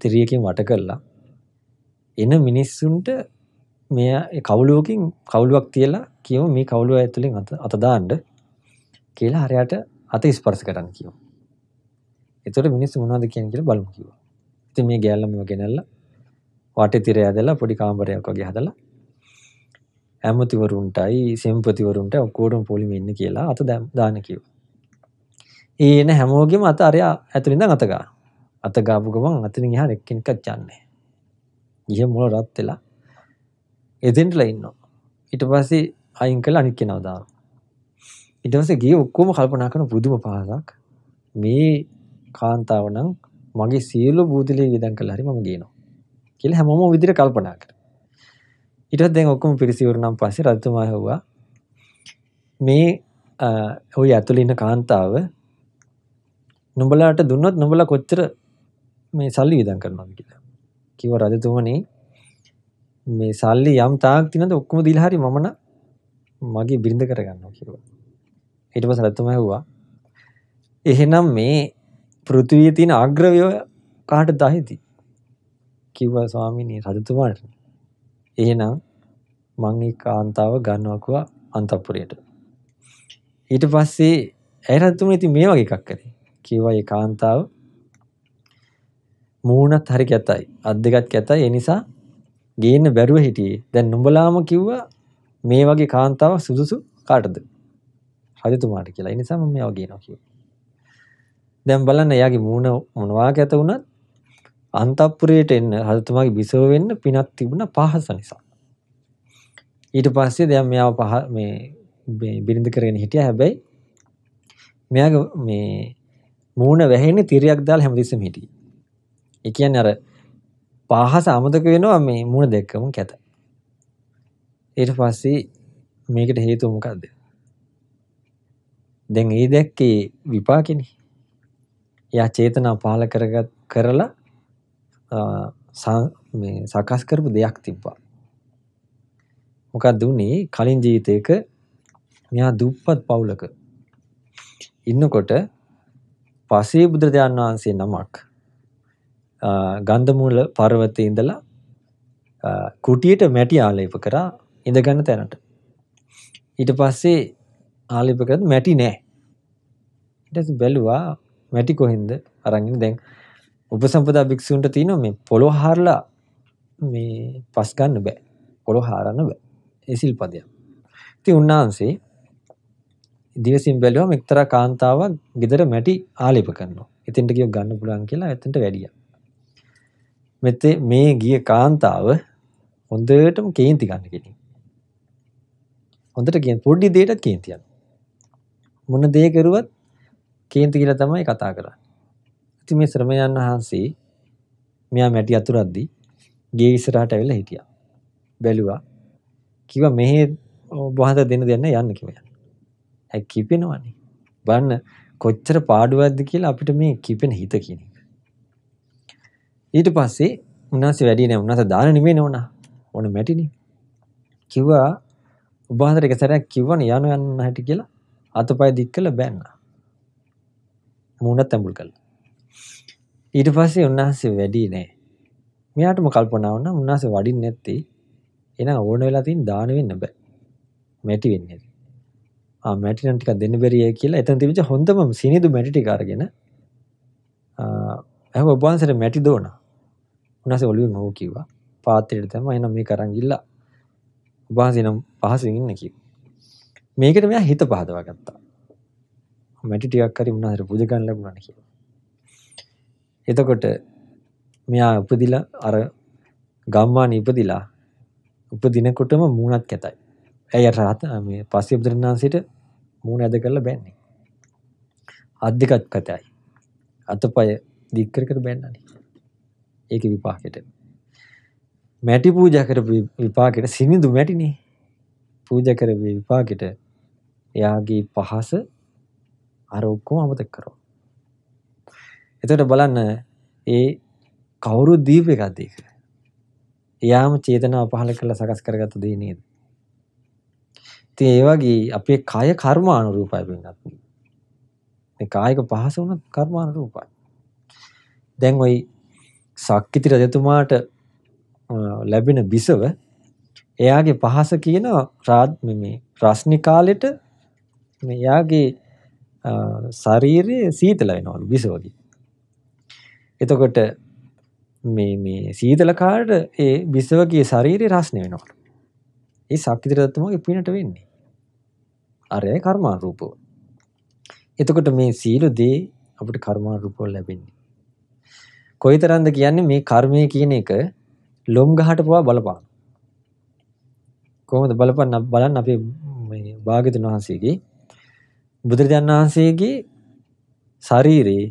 A: තිරියකින් වට කරලා එන මිනිස්සුන්ට මේ කවුලුවකින් කවුලුවක් තියලා කියමු මේ කවුලුව ඇතුලෙන් අත අත දාන්න කියලා හරයට අත ස්පර්ශ කරන්න කියමු. එතකොට මිනිස්සු මොනවද කියන්නේ කියලා බලමු කිව්වා. ඉතින් මේ ගෑල්ලම ගෙනල්ලා වටේ තිරය ඇදලා පොඩි කාමරයක් වගේ හදලා ඇමතිවරුන්ටයි සෙම්පතිවරුන්ට ඔක්කෝටම පොලිම ඉන්න කියලා අත දාන කිව්. ඒ එන හැමෝගෙම අත අරයා ඇතුළින්ද අතගා අත ගාපු ගමන් අතන හා එක්කෙනකක් චන්නේ. ඉහ මුල රත් වෙලා එදෙන්ටල ඉන්න. ඉට පස්සේ අයින් කළ අනික් කෙනවදාව. ඉටවස ගේ ඔක්කෝම කල්පනා කන බුදුම පහසක් මේ කාන්තාවනම් මගේ සියලු බූදලේ විදන් කළ හරි මම ගේනවා කියල හැමෝම විදිර කල්පනා කර ඉටත් දැන් ඔක්කොම පිරිසිවරනම් පස්සේ රජතුමා ඇහුවා මේ ඔය ඇතුළේ ඉන්න කාන්තාව නුඹලාට දුන්නොත් නුඹලා කොච්චර මේ සල්ලි විදන් කරනවද කියලා. කිව්ව රජතුමනි මේ සල්ලි යම් තාක් තියනද ඔක්කොම දීලා හරි මම මගේ බිරිඳ කරගන්නවා කිව්වා. ඊට පස්සේ රජතුමා ඇහුවා එහෙනම් මේ පෘථිවියේ තියෙන අග්‍රවය කාටද ඇහිති? කිව්වා ස්වාමීනි රජතුමාට. එහෙනම් මං ඒ කාන්තාව ගන්නවා කිව්වා අන්තපුරයට. ඊට පස්සේ ඇය රජතුමනි ඉතින් මේ වගේ එකක් කරේ. කිව්වා ඒ කාන්තාව මූණත් හරි කැතයි. අත් දෙකත් කැතයි. ඒ නිසා ගේන්න බැරුව හිටියේ. දැන් නුඹලාම කිව්වා මේ වගේ කාන්තාවක් සුදුසු කාටද? රජතුමාට කියලා. ඒ නිසා මම මේවා කියනවා කිව්වා. දැන් බලන්න එයාගේ මූණ මොනවා කැත වුණත් අන්තපුරයට එන්න රජතුමාගේ බිසව වෙන්න පිනක් තිබුණ පහස නිසා. ඊට පස්සේ දැන් මෙයාව පහ මේ බිරිඳ කරගෙන හිටියා හැබැයි මෙයාගේ මේ මූණ වැහෙන්නේ තිරයක් දාලා හැමතිස්සෙම හිටියේ. ඒ කියන්නේ අර පහස අමතක වෙනවා මේ මූණ දෙකම කැත. ඊට පස්සේ මේකට හේතුව මොකද්ද? දැන් ඒ දැක්කේ විපාකෙනේ. එයා චේතනා පහල කරගත් කරලා මේ සකස් කරපු දෙයක් තිබ්බා. මොකක්ද උනේ කලින් ජීවිතයක මෙයා දුප්පත් පවුලක ඉන්නකොට පසේ බුදුරජාන් වහන්සේ නමක් ගන්ධමූල පර්වතයේ ඉඳලා කුටියට මැටි ආලේප කරා ඉඳගන්න තැනට. ඊට පස්සේ ආලේප කරද්දි මැටි නෑ. ඊට පස්සේ බැලුවා මැටි කොහෙන්ද අරන් ඉන්නේ දැන් උපසම්පදා භික්ෂුන්ට තියෙනවා මේ පොළොව හරලා මේ පස් ගන්න බෑ. පොළොව හරන්න බෑ. ඒ සිල්පදයක්. ඉතින් උන්වහන්සේ දිවසින් බැලුවම එක්තරා කාන්තාවක් ගෙදර මැටි ආලේප කරනවා. එතෙන්ට ගියව ගන්න පුළුවන් කියලා එතෙන්ට වැඩියා. මෙතේ මේ ගිය කාන්තාව හොඳටම කේන්ති ගන්න කෙනෙක්. හොඳට කියන පොඩි දෙයකට කේන්ති යනවා. මොන දේ කරුවත් කේන්ති කියලා තමයි කතා කරන්නේ. ඉතින් මේ ශ්‍රමයන් වහන්සේ මෙයා මැටි අතුරද්දි ගේ ඉස්සරහට ඇවිල්ලා හිටියා. බැලුවා. කිව්වා මෙහෙ ඔබ වහන්සේ දෙන දෙන්න යන්න කිව්වා. ඇයි කිපෙනවනේ. බලන්න කොච්චර පාඩුවක්ද කියලා අපිට මේ කිපෙන හිත කියන එක. ඊට පස්සේ උන්වහන්සේ වැඩි නෑ උන්වහන්සේ දාන නෙමෙයි නෝනා. ඕන මැටිනේ. කිව්වා ඔබ වහන්සේට එක සැරයක් කිව්වනේ යන යන්න හැටි කියලා අතපය දික් කළ බෑන්නා. මූණත් ඇඹුල් කළා. ඊට පස්සේ උන්වහන්සේ වැඩි නෑ. මෙයාටම කල්පනා වුණා උන්වහන්සේ වඩින්නේ නැත්තේ. එහෙනම් ඕන වෙලා තියෙන දාන වෙන්න බෑ. මැටි වෙන්නේ. ආ මැටි නම් ටිකක් දෙන්න බැරිය කියලා එතන තිබිච්ච හොඳම සීනිදු මැටි ටික අරගෙන අහ ඔබ වහන්සේට මැටි දෝනා. උන්වහන්සේ ඔළුවෙන් හොව කිව්වා. පාත්‍රයට තමයි එහෙනම් මේක අරන් ගිල්ලා. ඔබ වහන්සේ නම් පහසෙන් ඉන්න කිව්වා. මේකට මෙයා හිත පහදවා ගත්තා. මැටි ටිකක් හරි උන්වහන්සේට පූජා කරන්න ලැබුණා නේ කියලා. එතකොට මෙයා උපදිලා අර ගම්මාන ඉපදිලා උපදිනකොටම මූණත් කැතයි. ඇයි අර මේ පස්සේ බුදුරණාන්සේට මූණ ඇද කරලා බැන්නේ. අත් දෙකත් කැතයි. අතපය දික් කර කර බැන්නනේ. ඒක විපාකෙට. මැටි පූජා කරපු විපාකෙට සිනිඳු මැටිනේ. පූජා කරපු විපාකෙට එයාගේ පහස අර ඔක්කොම අමතක කරනවා. එතකොට බලන්න ඒ කවුරු දීප එකක්ද ඒක? එයාම චේතනාව පහළ කරලා සකස් කරගත්ත දේ නේද? ඉතින් ඒ වගේ අපේ කය කර්මානුරූපයි වෙනත්. මේ කායික පහස වුණත් කර්මානුරූපයි. දැන් ওই සක්විති රජතුමාට ලැබෙන බිසව එයාගේ පහස කියන රාත් මේ රස්නි කාලෙට මේ එයාගේ ශරීරය සීතල වෙනවලු බිසවගේ. එතකොට මේ මේ සීතල කාලට ඒ විසවකගේ ශරීරය රස්න වෙනවට. ඒ සක්කිතරදත්තුමගේ පිනට වෙන්නේ. අරය කර්මාරූපෝ. එතකොට මේ සීලු දේ අපට කර්මාරූපොල් ලැබෙන්නේ. කොයි තරන්ද කියන්නේ මේ කර්මය කියන එක ලොම් ගහට පවා බලපාන. කොහොමද බලපන්න බලන්න අපේ භාගතුන් වහන්සේගේ බුදුරජාණන් වහන්සේගේ ශරීරයේ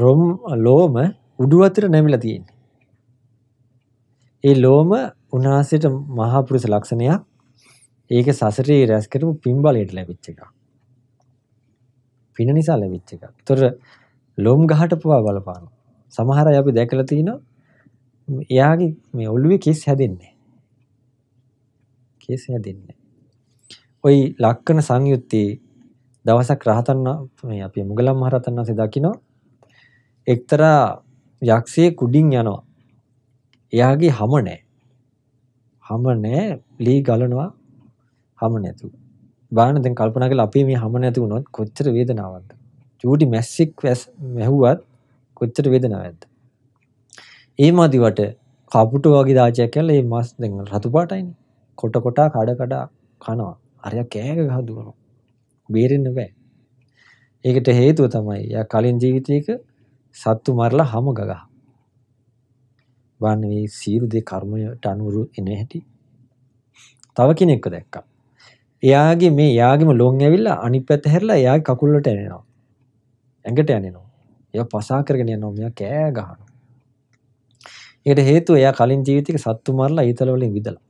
A: රොම් ලෝම උඩු වතුර නැමිලා තියෙන්නේ. ඒ ලෝම උන්වහන්සේට මහා පුරුෂ ලක්ෂණයක්. ඒක සසරේ රැස් කරපු පින්බලයට ලැබිච්ච එකක්. පින නිසා ලැබිච්ච එකක්. ඒතර ලොම් ගහට පවා බලපාන. සමහර අය අපි දැකලා තිනවා එයාගේ මේ ඔළුවේ කෙස් හැදෙන්නේ. කෙස් හැදෙන්නේ. ওই ලක්කන සංයුත්තේ දවසක් රහතන් මේ අපි මුගලන් මහ රහතන් වහන්සේ දකිනවා එක්තරා යක්ෂයෙක් උඩින් යනවා. එයාගේ හැම නැහැ. හැම නැහැ. ලී ගලනවා. හැම නැතු. බාන දැන් කල්පනා කළා අපි මේ හැම නැති වුණොත් කොච්චර වේදනාවක්ද? චූටි මැස්සික් වැහුවත් කොච්චර වේදනාවක්ද? ඒ මාදිවට කපුටු වගේ දාචයක් කියලා මේ මස් දැන් රතු පාටයිනේ. කොට කොටා කඩ කඩා කනවා. අරයා කෑග ගහදුවනවා. බේරෙන්න බෑ. ඒකට හේතුව තමයි යා කලින් ජීවිතයක සත්තු මරලා හැම ගගහ. වන්නේ මේ සීරු දේ කර්මයට අනුරු එන හැටි. තව කෙනෙක්ව දැක්කා. එයාගේ මේ යාගෙම ලොන් ඇවිල්ලා අනිත් පැත්ත හැරලා එයාගේ කකුල් වලට එනවා. ඇඟට යනවා. එයා පසා කරගෙන යනවා මෙයා කෑ ගහනවා. ඒකට හේතුව එයා කලින් ජීවිතේක සත්තු මරලා ඊතල වලින් විදලා.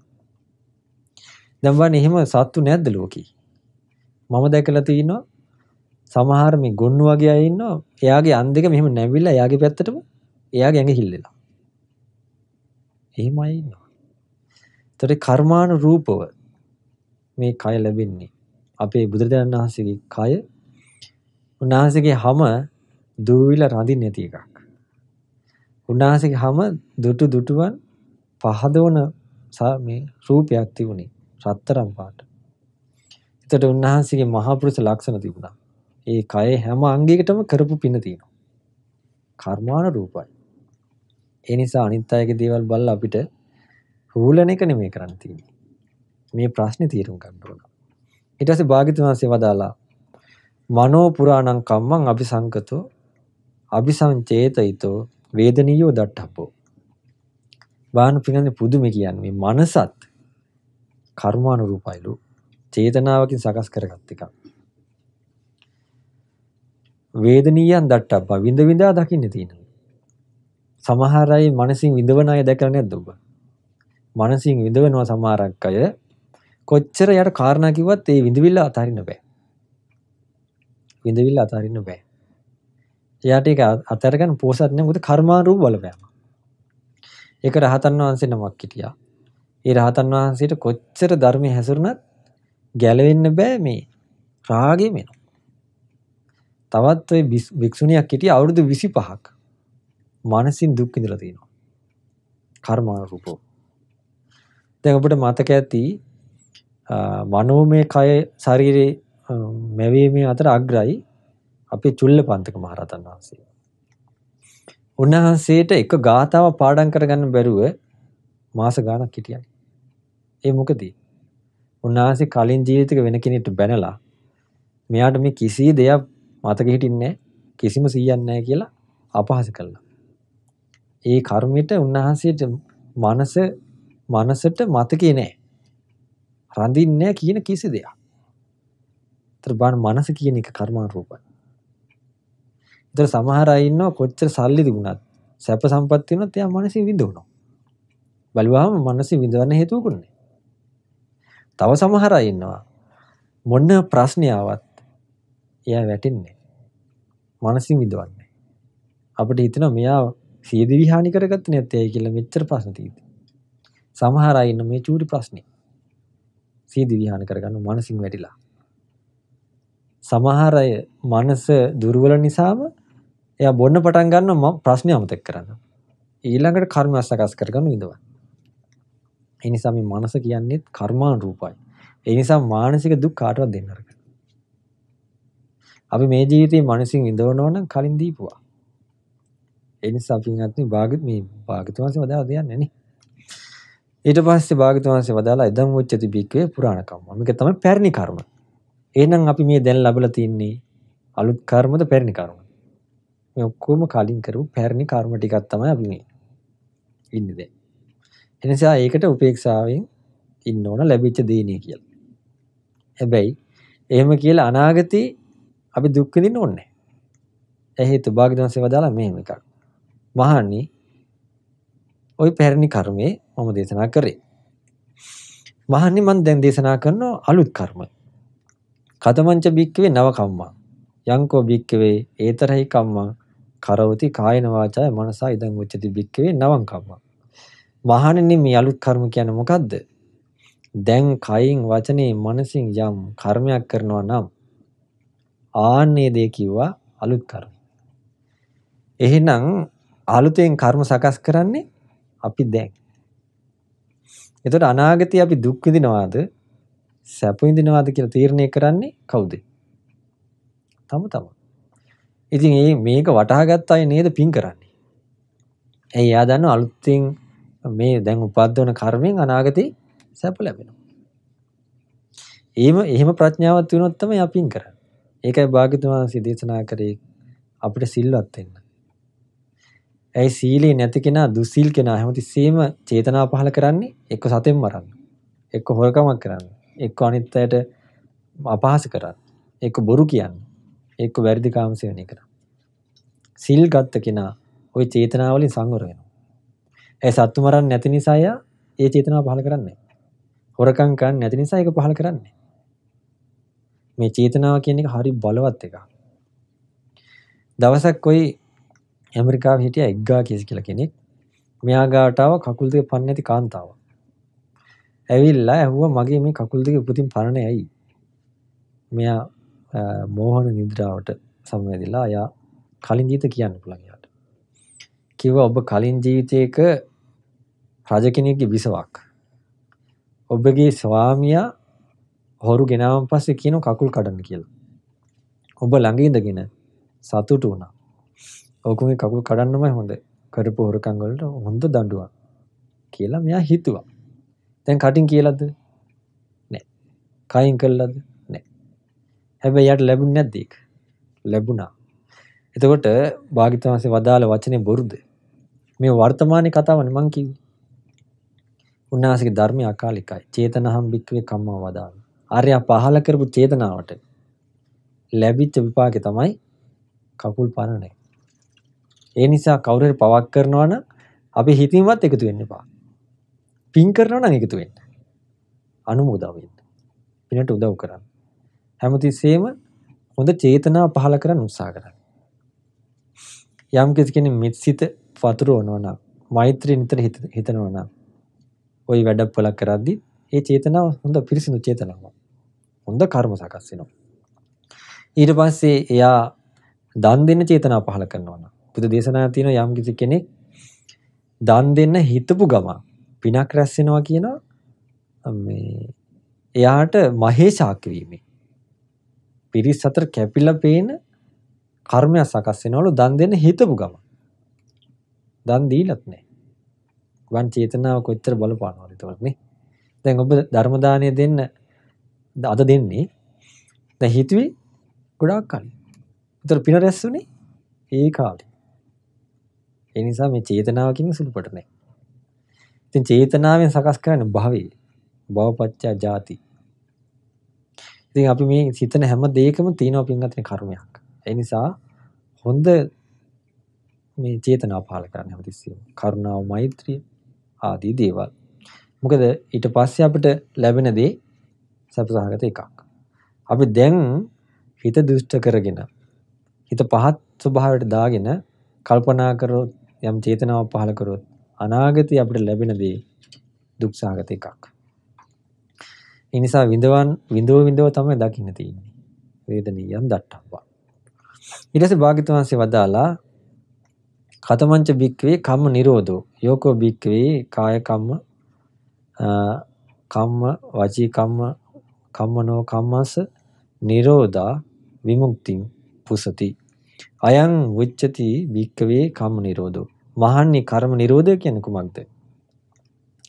A: දැන් වань එහෙම සත්තු නැද්ද ලෝකේ? මම දැකලා තිනවා සමහර මේ ගොන්නු වගේ අය ඉන්නවා. එයාගේ අන් දෙක මෙහෙම නැමිලා එයාගේ පැත්තටම එයාගේ ඇඟ හිල්ලෙලා. එහෙමයි ඉන්නවා. ඒතර කර්මාන රූපව මේ කය ලැබෙන්නේ. අපේ බුදුරජාණන් වහන්සේගේ කය උන්වහන්සේගේ හැම දූවිලා රඳින්නේ නැති එකක්. උන්වහන්සේගේ හැම දුටු දුටුවන් පහදවන මේ රූපයක් තිබුණේ රත්තරම් පාට. එතකොට උන්වහන්සේගේ මහා පුරුෂ ලක්ෂණ තිබුණා. ඒ කය හැම අංගයකටම කරපු පින තියෙනවා. කර්මාන රූපයි. ඒ නිසා අනිත් අයගේ දේවල් බලලා අපිට හූලන එක නෙමෙයි කරන්න තියෙන්නේ. මේ ප්‍රශ්නේ තීරුම් ගන්න ඕන. ඊට පස්සේ භාග්‍යතුන් වහන්සේ වදාලා මනෝ පුරාණං කම්මං අபிසංකතෝ අபிසංචේතයිතෝ වේදනීයෝ දට්ඨපෝ. බාහන පිනන්නේ පුදුමේ කියන්නේ මනසත් කර්මානුරූපයිලු චේතනාවකින් සකස් කරගත් එකක්. වේදනීයන් දට්ටප්පා විඳ විඳා දකින්න තියෙනවා. සමහර අය මනසින් විඳවන අය දැකලා නැද්ද ඔබ? මනසින් විඳවනවා සමහරක් අය. කොච්චර යට කාරණා කිව්වත් ඒ විඳවිල්ල අතාරින්න බෑ. විඳවිල්ල අතාරින්න බෑ. එයාට ඒක අතර ගන්න පෝසත් නැහැ මොකද කර්මාරූප බලපෑම. ඒක රහතන් වහන්සේ නමක් හිටියා. ඒ රහතන් වහන්සේට කොච්චර ධර්මයේ හැසිරුණත් ගැලවෙන්න බෑ මේ රාගෙ මෙනවා. තවත් ඔය භික්ෂුණියක් හිටියේ අවුරුදු 25ක්. මානසින් දුක් විඳලා තියෙනවා. කර්මානුරූපව. දැන් ඔබට මතක ඇති මනෝමය කය ශරීරේ මැවීමේ අතර අග්‍රයි අපේ චුල්ලපන්තක මහරහතන් වහන්සේ. උන්වහන්සේට එක ගාතාව පාඩම් කරගන්න බැරුව මාස ගාණක් හිටියා. ඒ මොකද? උන්වහන්සේ කලින් ජීවිතේක වෙන කෙනෙක්ට බැනලා මෙයාට මේ කිසි දෙයක් මතක හිටින්නේ කිසිම සීයක් නැහැ කියලා අපහාස කළා. ඒ කර්මෙට උන්වහන්සේට මනස මනසට මතකේ නැහැ. රඳින්නේ කියන කිසි දෙයක්. ඒතර බාන මනස කියන එක කර්මාරූපයි. ඒතර සමහර අය ඉන්නවා කොච්චර සල්ලි දුණත් සැප සම්පත් තියුණත් එයා මනසින් විඳවනවා. බලුවාම මනසින් විඳවන්න හේතුවකුත් නැහැ. තව සමහර අය ඉන්නවා මොන ප්‍රශ්නයක් ආවත් එයා වැටෙන්නේ මනසින් විඳවන්නේ. අපිට හිතෙනවා මෙයා සිය දිවිහානි කරගත්ත නැත් ඇයි කියලා මෙච්චර ප්‍රශ්න තියෙනවා. සමහර අය ඉන්න මේ චූටි ප්‍රශ්නේ. සිය දිවිහානි කරගන්න මනසින් වැටිලා. සමහර අය මනස දුර්වල නිසාම එයා බොන්න පටන් ගන්න මම ප්‍රශ්නේ අමතක කරනවා. ඊළඟට කර්ම සකස් කරගන්න විඳවන්න. ඒ නිසා මේ මනස කියන්නේ කර්මානුරූපයි. ඒ නිසා මානසික දුක් කාටවත් දෙන්න අරගෙන. අපි මේ ජීවිතේ මනසින් විඳවනවා නම් කලින් දීපුවා. ඒ නිසා පින්වත්නි භාගිත මේ භාගිත වහන්සේ වදාලා දෙන්නේ නේ. ඊට පස්සේ භාගිත වහන්සේ වදාලා ඉදම් උච්චති බික්කේ පුරාණ කම්ම. මේක තමයි පැරණි කර්ම. එහෙනම් අපි මේ දැන් ලැබලා තින්නේ අලුත් කර්මද පැරණි කර්මද? මේ ඔක්කොම කලින් කරපු පැරණි කර්ම ටිකක් තමයි අපි මේ ඉන්නේ දැන්. එනිසා ඒකට උපේක්ෂාවෙන් ඉන්න ඕන ලැබිච්ච දේනේ කියලා. හැබැයි එහෙම කියලා අනාගතේ අපි දුක් විඳින්න ඕනේ. ඒ හේතු භාග්‍යවන්සේ වදාලා මෙහෙම එකක්. මහණනි ওই පැරණි කර්මයේ මම දේශනා කරේ. මහණනි මම දැන් දේශනා කරන අලුත් කර්ම. කතමංච බික්කවේ නව කම්මා. යංකෝ බික්කවේ ඒතරහි කම්මා කරවති කායන වාචාය මනසා ඉදං උච්චති බික්කවේ නවං කම්මා. මහණනි මේ අලුත් කර්ම කියන්නේ මොකද්ද? දැන් කයින් වචනේ මනසින් යම් කර්මයක් කරනවා නම් ආන්නේ දේ කිව්වා අලුත් කර්ම. එහෙනම් අලුතෙන් කර්ම සකස් කරන්නේ අපි දැන්. එතකොට අනාගතේ අපි දුක් විඳිනවාද සැප විඳිනවාද කියලා තීරණය කරන්නේ කවුද? තම තමන්. ඉතින් මේ මේක වටහාගත්ත අය නේද පින් කරන්නේ. එයා යා දන්න අලුතින් මේ දැන් උපද්දවන කර්මෙන් අනාගතේ සැප ලැබෙනවා. එහෙම එහෙම ප්‍රඥාවක් තියුණොත් තමයි අපින් කරන්නේ. ඒකයි භාග්‍යතුන් වහන්සේ දේශනා කරේ අපිට සිල්වත් වෙන්න. ඇයි සීලේ නැති කෙනා දුසිල් කෙනා හැමතිස්සෙම චේතනා පහල කරන්නේ එක්ක සතෙන් මරන්න. එක්ක හොරකමක් කරන්න. එක්ක අනිත් අයට අපහාස කරන්න. එක්ක බොරු කියන්න. එක්ක වැරදි කාම සේවනය කරන්න. සිල් ගත්ත කෙනා ওই චේතනා වලින් සංවර වෙනවා. ඇයි සත්තු මරන්නේ නැති නිසා ඒ චේතනා පහල කරන්නේ. හොරකම් කරන්නේ නැති නිසා ඒක පහල කරන්නේ. මේ චේතනාව කියන එක හරි බලවත් එකක්. දවසක් කොයි ඇමරිකාවේ හිටිය එග්ගා කේස් කියලා කෙනෙක් මෙයා ගාට ආව කකුල් දෙක පන්නේ නැති කාන්තාව. ඇවිල්ලා ඇහුවා මගේ මේ කකුල් දෙක උපතින් පරණ ඇයි? මෙයා මෝහන නිද්‍රාවට සමවැදිලා එයා කලින් ජීවිත කියන්න පුළුවන් යාට. කිව්වා ඔබ කලින් ජීවිතයක රජ කෙනෙක්ගේ විසවක්. ඔබගේ ස්වාමියා හොරු ගෙනාවන් පස්සේ කියන කකුල් කඩන්න කියලා. ඔබ ළඟ ඉඳගෙන සතුටු වුණා. ඕකගේ කකුල් කඩන්නමයි හොඳ. කරපු හොරකම් වලට හොඳ දඬුවම් කියලා මෙයා හිතුවා. දැන් කටින් කියලාද? නෑ. කයින් කළාද? නෑ. හැබැයි යාට ලැබුණේ නැද්ද ඒක? ලැබුණා. එතකොට භාගිතවාසේ වදාළ වචනේ බොරුද? මේ වර්තමානයේ කතාවනේ මං කිව්වේ. උන්වහන්සේගේ ධර්මය අකාලිකයි. චේතනහම් භික්කවේ කම්මා වදාළ. අරයා පහල කරපු චේතනාවට ලැබිච්ච විපාකේ තමයි කකුල් පරණ ඒ නිසා කවුරු හරි පවක් කරනවා නම් අපි හිතින්වත් එකතු වෙන්න එපා. පින් කරනවා නම් එකතු වෙන්න. අනුමෝදව වෙන්න. පිනට උදව් කරන්න. හැමතිස්සෙම හොඳ චේතනා පහල කරන්න උත්සාහ කරන්න. යම් කෙනෙක් මිත්සිත වතුරවනවා නම් මෛත්‍රී නිතර හිතනවා නම් ওই වැඩපලක් කරද්දි ඒ චේතනාව හොඳ පිරිසිදු චේතනාවක්. හොඳ කර්ම සකස් වෙනවා. ඊට පස්සේ එයා දන් දෙන්න චේතනා පහල කරනවා නම් බුදු දේශනා තියෙන යම් කිසි කෙනෙක් දන් දෙන්න හිතපු ගම පිනක් රැස් වෙනවා කියන මේ එයාට මහේශාක් වීමේ පිරිස් අතර කැපිලා පේන කර්මයක් සකස් වෙනවලු දන් දෙන්න හිතපු ගම දන් දීලත් නැහැ වන් චේතනාව කොච්චර බලපානවද ඒතකොට නේ දැන් ඔබ ධර්ම දාණය දෙන්න අද දෙන්නේ දැ හිතුවේ ගොඩක් කලින් තර පින රැස්සුනේ ඒ කාලි එනිසා මේ චේතනාවකින් සුළුපටන ති චේතනාවෙන් සකස් කරන භාවේ බවපච්චා ජාති ඉතින් අපි මේ සිතන හැම දේකම තියෙනවා පින්ගතන කර්මයක් එනිසා හොඳ මේ චේතනා පාල කරන්න හැමතිස්සෙම කරුණාව මෛත්‍රිය ආදී දේවල් මොකද ඊට පස්සේ අපිට ලැබෙන දේ සැපසහගත එකක්. අපි දැන් හිත දුෂ්ට කරගෙන හිත පහත් ස්වභාවයට දාගෙන කල්පනා කරොත් යම් චේතනාවක් පහළ කරොත් අනාගතේ අපිට ලැබෙන දේ දුක්සහගත එකක්. ඒ නිසා විඳවන් විඳව විඳව තමයි දකින්න තියෙන්නේ. වේදනීයම් දට්ටම්වා. ඊට පස්සේ භාග්‍යතුන් වහන්සේ වදාලා කතමංච භික්කවේ කම්ම නිරෝධෝ යෝකෝ භික්කවේ කාය කම්ම කම්ම වචී කම්ම කම්මනෝ කම්මස නිරෝධා විමුක්තිං පුසති අයං උච්චති භික්කවේ කම්ම නිරෝධෝ මහන්නේ කර්ම නිරෝධය කියන්නේ කුමක්ද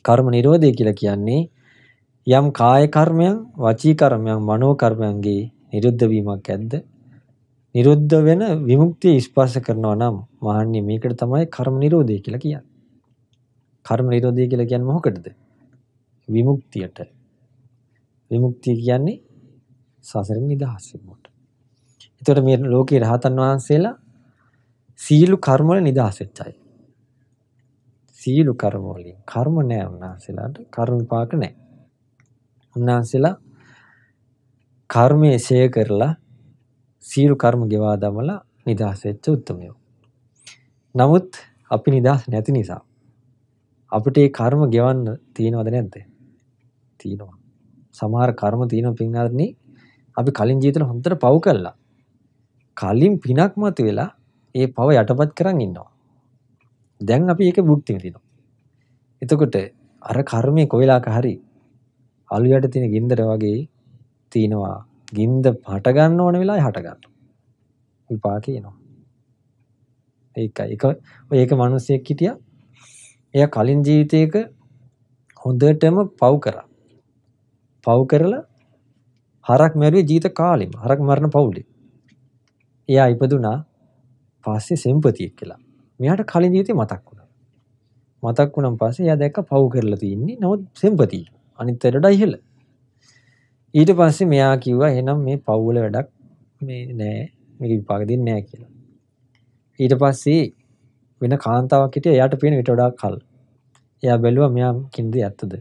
A: කර්ම නිරෝධය කියලා කියන්නේ යම් කාය කර්මයන් වචී කර්මයන් මනෝ කර්මයන්ගේ නිරුද්ධ වීමක් ඇද්ද නිරුද්ධ වෙන විමුක්තිය ස්පර්ශ කරනවා නම් මහන්නේ මේකට තමයි කර්ම නිරෝධය කියලා කියන්නේ. කර්ම නිරෝධය කියලා කියන්නේ මොකටද? විමුක්තියට. විමුක්තිය කියන්නේ සසරෙන් නිදහස් වීමට. එතකොට මේ ලෝකේ රහතන් වහන්සේලා සීලු කර්ම වල නිදහස් වෙච්ච අය. සීලු කර්ම වලින් කර්ම නැහැ උන්වහන්සේලාට කර්ම විපාක නැහැ. උන්වහන්සේලා කර්මයේ ශය කරලා සීලු කර්ම ගෙවා දමලා නිදහස් වෙච්ච උත්මයෝ. නමුත් අපි නිදහස් නැති නිසා අපිට ඒ කර්ම ගෙවන්න තියෙනවද නැද්ද? තියෙනවා. සමහර කර්ම තියෙනවා පින්වත්නි අපි කලින් ජීවිතේ හොඳට පව් කළා. කලින් පිනක් මත වෙලා ඒ පව යටපත් කරන් ඉන්නවා. දැන් අපි ඒක භුක්ති විඳිනවා. එතකොට අර කර්මයේ කොයිලාක හරි අලුයට තියෙන ගින්දර වගේ තිනවා ගින්ද හට ගන්න ඕන වෙලාවයි හට ගන්න. විපාකේ එනවා. ඒකයි. ඒක ඔය ඒක මිනිස්සෙක් හිටියා. එයා කලින් ජීවිතයක හොඳටම පව් කරා. පව් කරලා හරක් මැරුවේ ජීවිත කාලෙම. හරක් මරන පවුලේ. එයා ඉපදුනා පස්සේ සෙම්පතියෙක් කියලා. මෙයාට කලින් ජීවිතේ මතක් වුණා. මතක් වුණාන් පස්සේ එයා දැක්ක පව් කරලා තින්නේ. නමුත් සෙම්පතිය. අනිත් වැඩට ඉහළ. ඊට පස්සේ මෙයා කිව්වා එහෙනම් මේ පව් වල වැඩක් මේ නෑ. මේක විපාක දෙන්නේ නෑ කියලා. ඊට පස්සේ වෙන කාන්තාවක් හිටිය එයාට පේන විට වඩා කල්. එයා බැලුවා මෙයා කින්ද ඇත්තද?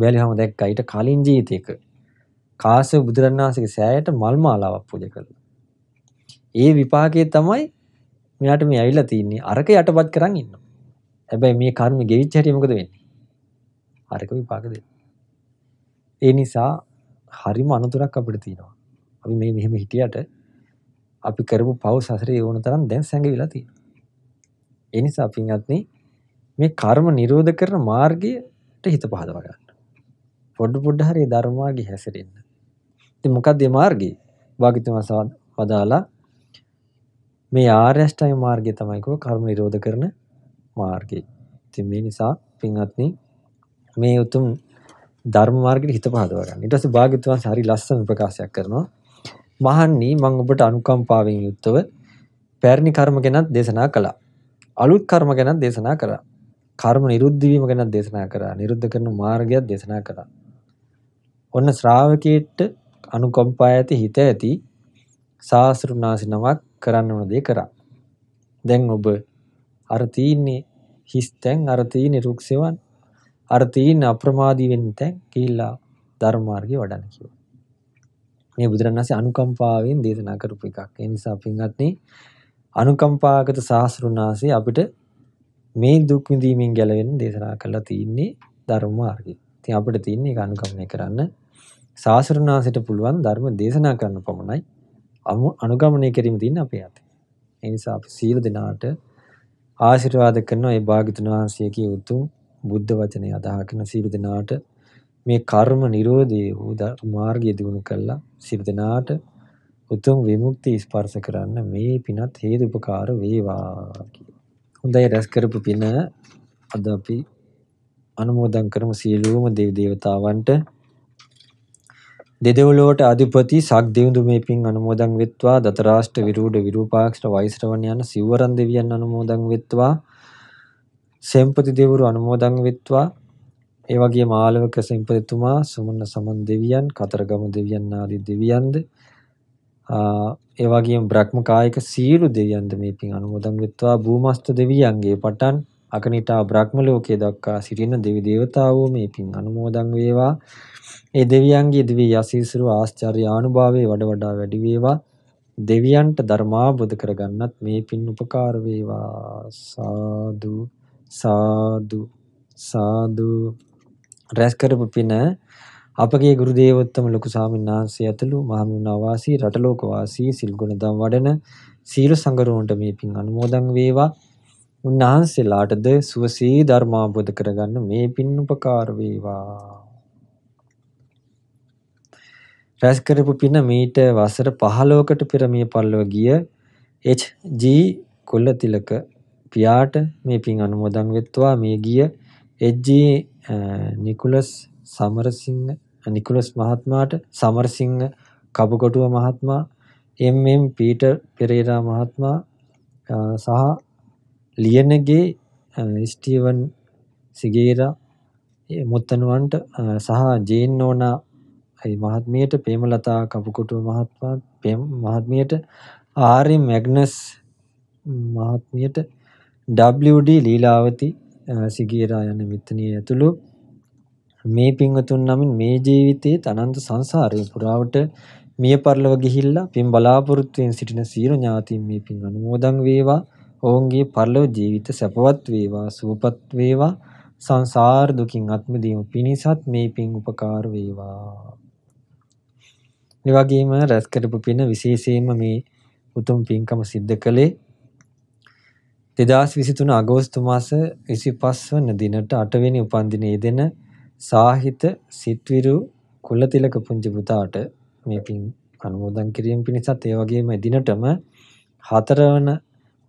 A: වැලිහම දැක්කා ඊට කලින් ජීවිතයක කාශ්‍යප බුදුරණන් වහන්සේගේ සෑයට මල් මාලාවක් පූජා කළා. ඒ විපාකයේ තමයි මෙයාට මේ ඇවිල්ලා තින්නේ අරක යටපත් කරන් ඉන්නවා. හැබැයි මේ කර්ම ගෙවිච්ච හැටි මොකද වෙන්නේ? අරක විපාක දෙන්නේ. ඒ නිසා හරිම අනුතරක් අපිට තියෙනවා. අපි මේ මෙහෙම හිටියට අපි කරපු පව් සසරේ ඕන තරම් දැන් සැඟවිලා තියෙනවා. ඒ නිසා පින්වත්නි මේ කර්ම නිරෝධ කරන මාර්ගයට හිත පහදවා ගන්න. පොඩ්ඩ පොඩ්ඩ හරි ධර්මාගේ හැසිරෙන්න. ඉතින් මොකක්ද මේ මාර්ගය? භාග්‍යතුමා වදාලා මේ ආර්ය අෂ්ටාංගික මාර්ගය තමයි කෝ කර්ම නිරෝධ කරන මාර්ගය. ඉතින් මේ නිසා පින්වත්නි මේ උතුම් ධර්ම මාර්ගයට හිත පහදවා ගන්න. ඊට පස්සේ භාග්‍යතුන් හරි ලස්සන ප්‍රකාශයක් කරනවා. මහන්නි මම ඔබට අනුකම්පාවෙන් යුක්තව පැරණි කර්ම ගැනත් දේශනා කළා. අලුත් කර්ම ගැනත් දේශනා කළා. කර්ම නිරුද්ධ වීම ගැනත් දේශනා කළා. නිරුද්ධ කරන මාර්ගයත් දේශනා කළා. ඔන්න ශ්‍රාවකයෙට අනුකම්පා ඇති හිත ඇති සාස්ෘණාසි නමක් කරන්න ඕන දේ කරා. දැන් ඔබ අර තීන්නේ හිස්තෙන් අර තීන්නේ රුක්සෙවන් අර තීන්නේ අප්‍රමාදී වෙන්න තැන් ගිහිල්ලා ධර්මාර්ගය වඩන්න කිව්වා. මේ බුදුරණන්සේ අනුකම්පාවෙන් දේශනා කරපු එකක්. ඒ නිසා පින්වත්නි අනුකම්පාගත සාස්ෘණාසි අපිට මේ දුක් විඳීමෙන් ගැලවෙන්න දේශනා කරලා තින්නේ ධර්මාර්ගය. ඉතින් අපිට තින්නේ ඒක අනුකම්පණය කරන්න සාසරණාසිට පුළුවන් ධර්ම දේශනා කරන්න පමණයි අනුගමනය කිරීම තියෙන අපේ අතේ. ඒ නිසා අපි සීල දෙනාට ආශිර්වාද කරන ඒ භාග්‍යතුන් වහන්සේගේ උතුම් බුද්ධ වචනේ අදාහගෙන සීල දෙනාට මේ කර්ම නිරෝධයේ වූ මාර්ගය දිනු කළා සීල දෙනාට උතුම් විමුක්ති ස්පර්ශ කරන්න මේ පිනත් හේතු උපකාර වේවා කියලා. හොඳයි රැස් කරපු පින අද අපි අනුමෝදන් කරමු සියලුම දේව දේවතාවන්ට දෙදෙව්ලොවට අධිපති සක් දෙවිඳු මේ පින් අනුමෝදන් වෙත්වා දතරාෂ්ට විරූඩ විරූපාක්ෂ වෛශ්‍රවණ යන සිවරන් දෙවියන් අනුමෝදන් වෙත්වා සෙම්පති දෙවරු අනුමෝදන් වෙත්වා ඒ වගේ මාලවක සෙම්පතිතුමා සුමන සමන් දෙවියන් කතරගම දෙවියන් ආදී දෙවියන්ද ඒ වගේම බ්‍රහ්මකායික සීලු දෙවියන්ද මේ පින් අනුමෝදන් වෙත්වා භූමස්ත දෙවියන්ගේ පටන් අකනිටා බ්‍රහ්ම ලෝකයේ දක්වා සිටින දෙවි දේවතාවෝ මේ පින් අනුමෝදන් වේවා ඒ දෙවියන්ගේ දිවි යසීසුරු ආශ්චර්ය අනුභවයේ වඩ වඩා වැඩි වේවා. දෙවියන්ට ධර්මාබෝධ කරගන්නත් මේ පින් උපකාර වේවා. සාදු සාදු සාදු රැස් කරපු පින අපගේ ගුරු දේවෝත්තම ලොකු ස්වාමීන් වහන්සේ ඇතුළු මහමුණ වාසී රටලෝක වාසී සිල්ගුණ දම් වඩන සීල සංගරුවන්ට මේ පින් අනුමෝදන් වේවා. උන්වහන්සේලාටද සුවසේ ධර්මාබෝධ කරගන්න මේ පින් උපකාර වේවා. රැස් කරපු පින මීට වසර 15කට පෙර මිය පරලොව ගිය එච්.ජී. කුලතිලක පියාට මේ පින් අනුමෝදන් වෙත්වා මිය ගිය එච්.ජී. නිකුලස් සමරසිංහ නිකුලස් මහත්මයාට සමරසිංහ කබකොටුව මහත්මයා එම්.එම්. පීටර් පෙරේරා මහත්මයා සහ ලියනගේ ස්ටීවන් සිගේරා මුත්තණුවන්ට සහ ජේන් නෝනා ඒ මහත්මියට ප්‍රේමලතා කපුකුටුව මහත්මයා මහත්මියට ආර් මැග්නස් මහත්මියට WD ලීලාවති සිගියරා යන මිත්‍රණිය ඇතුළු මේ පින්වතුන් නමින් මේ ජීවිතයේ අනන්ත සංසාරේ පුරාවට මිය පරලව ගිහිල්ලා පින් බලාපොරොත්තුෙන් සිටින සියලු ඥාතීන් මේ පින් අනුමෝදන් වේවා ඔවුන්ගේ පරලෝ ජීවිත සැපවත් වේවා සුවපත් වේවා සංසාර දුකින් අත්මිදීම පිණිසත් මේ පින් උපකාර වේවා ඒ වගේම රැස් කරපු පින විශේෂයෙන්ම මේ උතුම් පින්කම සිද්ධ කළේ 2023 අගෝස්තු මාස 25 වන දිනට 8 වෙනි උපන්දිනයේ දෙන සාහිත සිත්විරු කුලතිලක පුංචි පුතාට මේ පින් අනුමෝදන් කිරීම පිණිසත් ඒ වගේම දිනටම 4 වන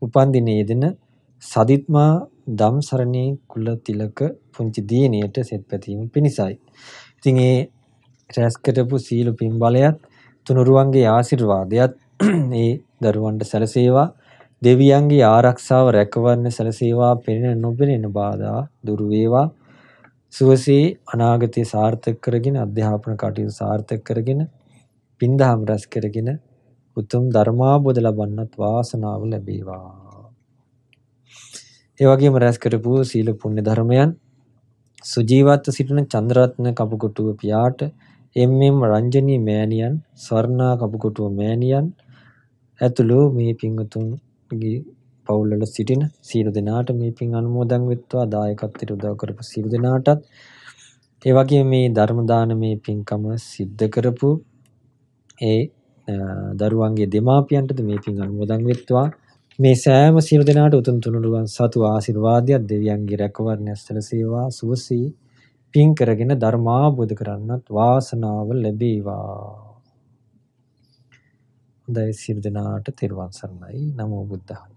A: උපන්දිනයේ දෙන සදිත්මා දම්සරණී කුලතිලක පුංචි දියණියට සෙත්පැතීම පිණිසයි. ඉතින් ඒ රැස්කරපු සීල පින් බලයත් තුනුරුවන්ගේ ආශිර්වාදයත් (clears throat) ඒ දරුවන්ට සැලසේවා දෙවියන්ගේ ආරක්ෂාව රැකවරණ සැලසේවා පෙනෙන නොපෙනෙන බාධා දුරු වේවා සුවසේ අනාගතය සාර්ථක කරගෙන අධ්‍යාපන කටයුතු සාර්ථක කරගෙන පින්දහම් රැස් කරගෙන උතුම් ධර්මාබෝධ ලබන්නත් වාසනාව ලැබේවා ඒ වගේම රැස් කරපු සීල පුණ්‍ය ධර්මයන් සුජීවත්ව සිටින චන්ද්‍රරත්න කපුකොටුව පියාට එම්.එම්. රංජනී මෑණියන්, ස්වර්ණා කපුකොටුව මෑණියන් ඇතුළු මේ පින්වතුන්ගේ පවුල්වල සිටින සියලු දෙනාට මේ පින් අනුමෝදන් වෙත්වා දායකත්වයට උදව් කරපු සියලු දෙනාටත් ඒ වගේම මේ ධර්ම දානමේ පින්කම සිද්ධ කරපු ඒ දරුවන්ගේ දෙමාපියන්ටද මේ පින් අනුමෝදන් වෙත්වා මේ සෑම සියලු දෙනාට උතුම් තුනුරුවන් සතු ආශිර්වාදයක් දෙවියන්ගේ රැකවරණය සැලසේවා සුවසී පින් කරගෙන ධර්මාබෝධ කරන්නත් වාසනාව ලැබේවා. හොඳයි සියලු දෙනාට තෙරුවන් සරණයි. නමෝ බුද්ධාය.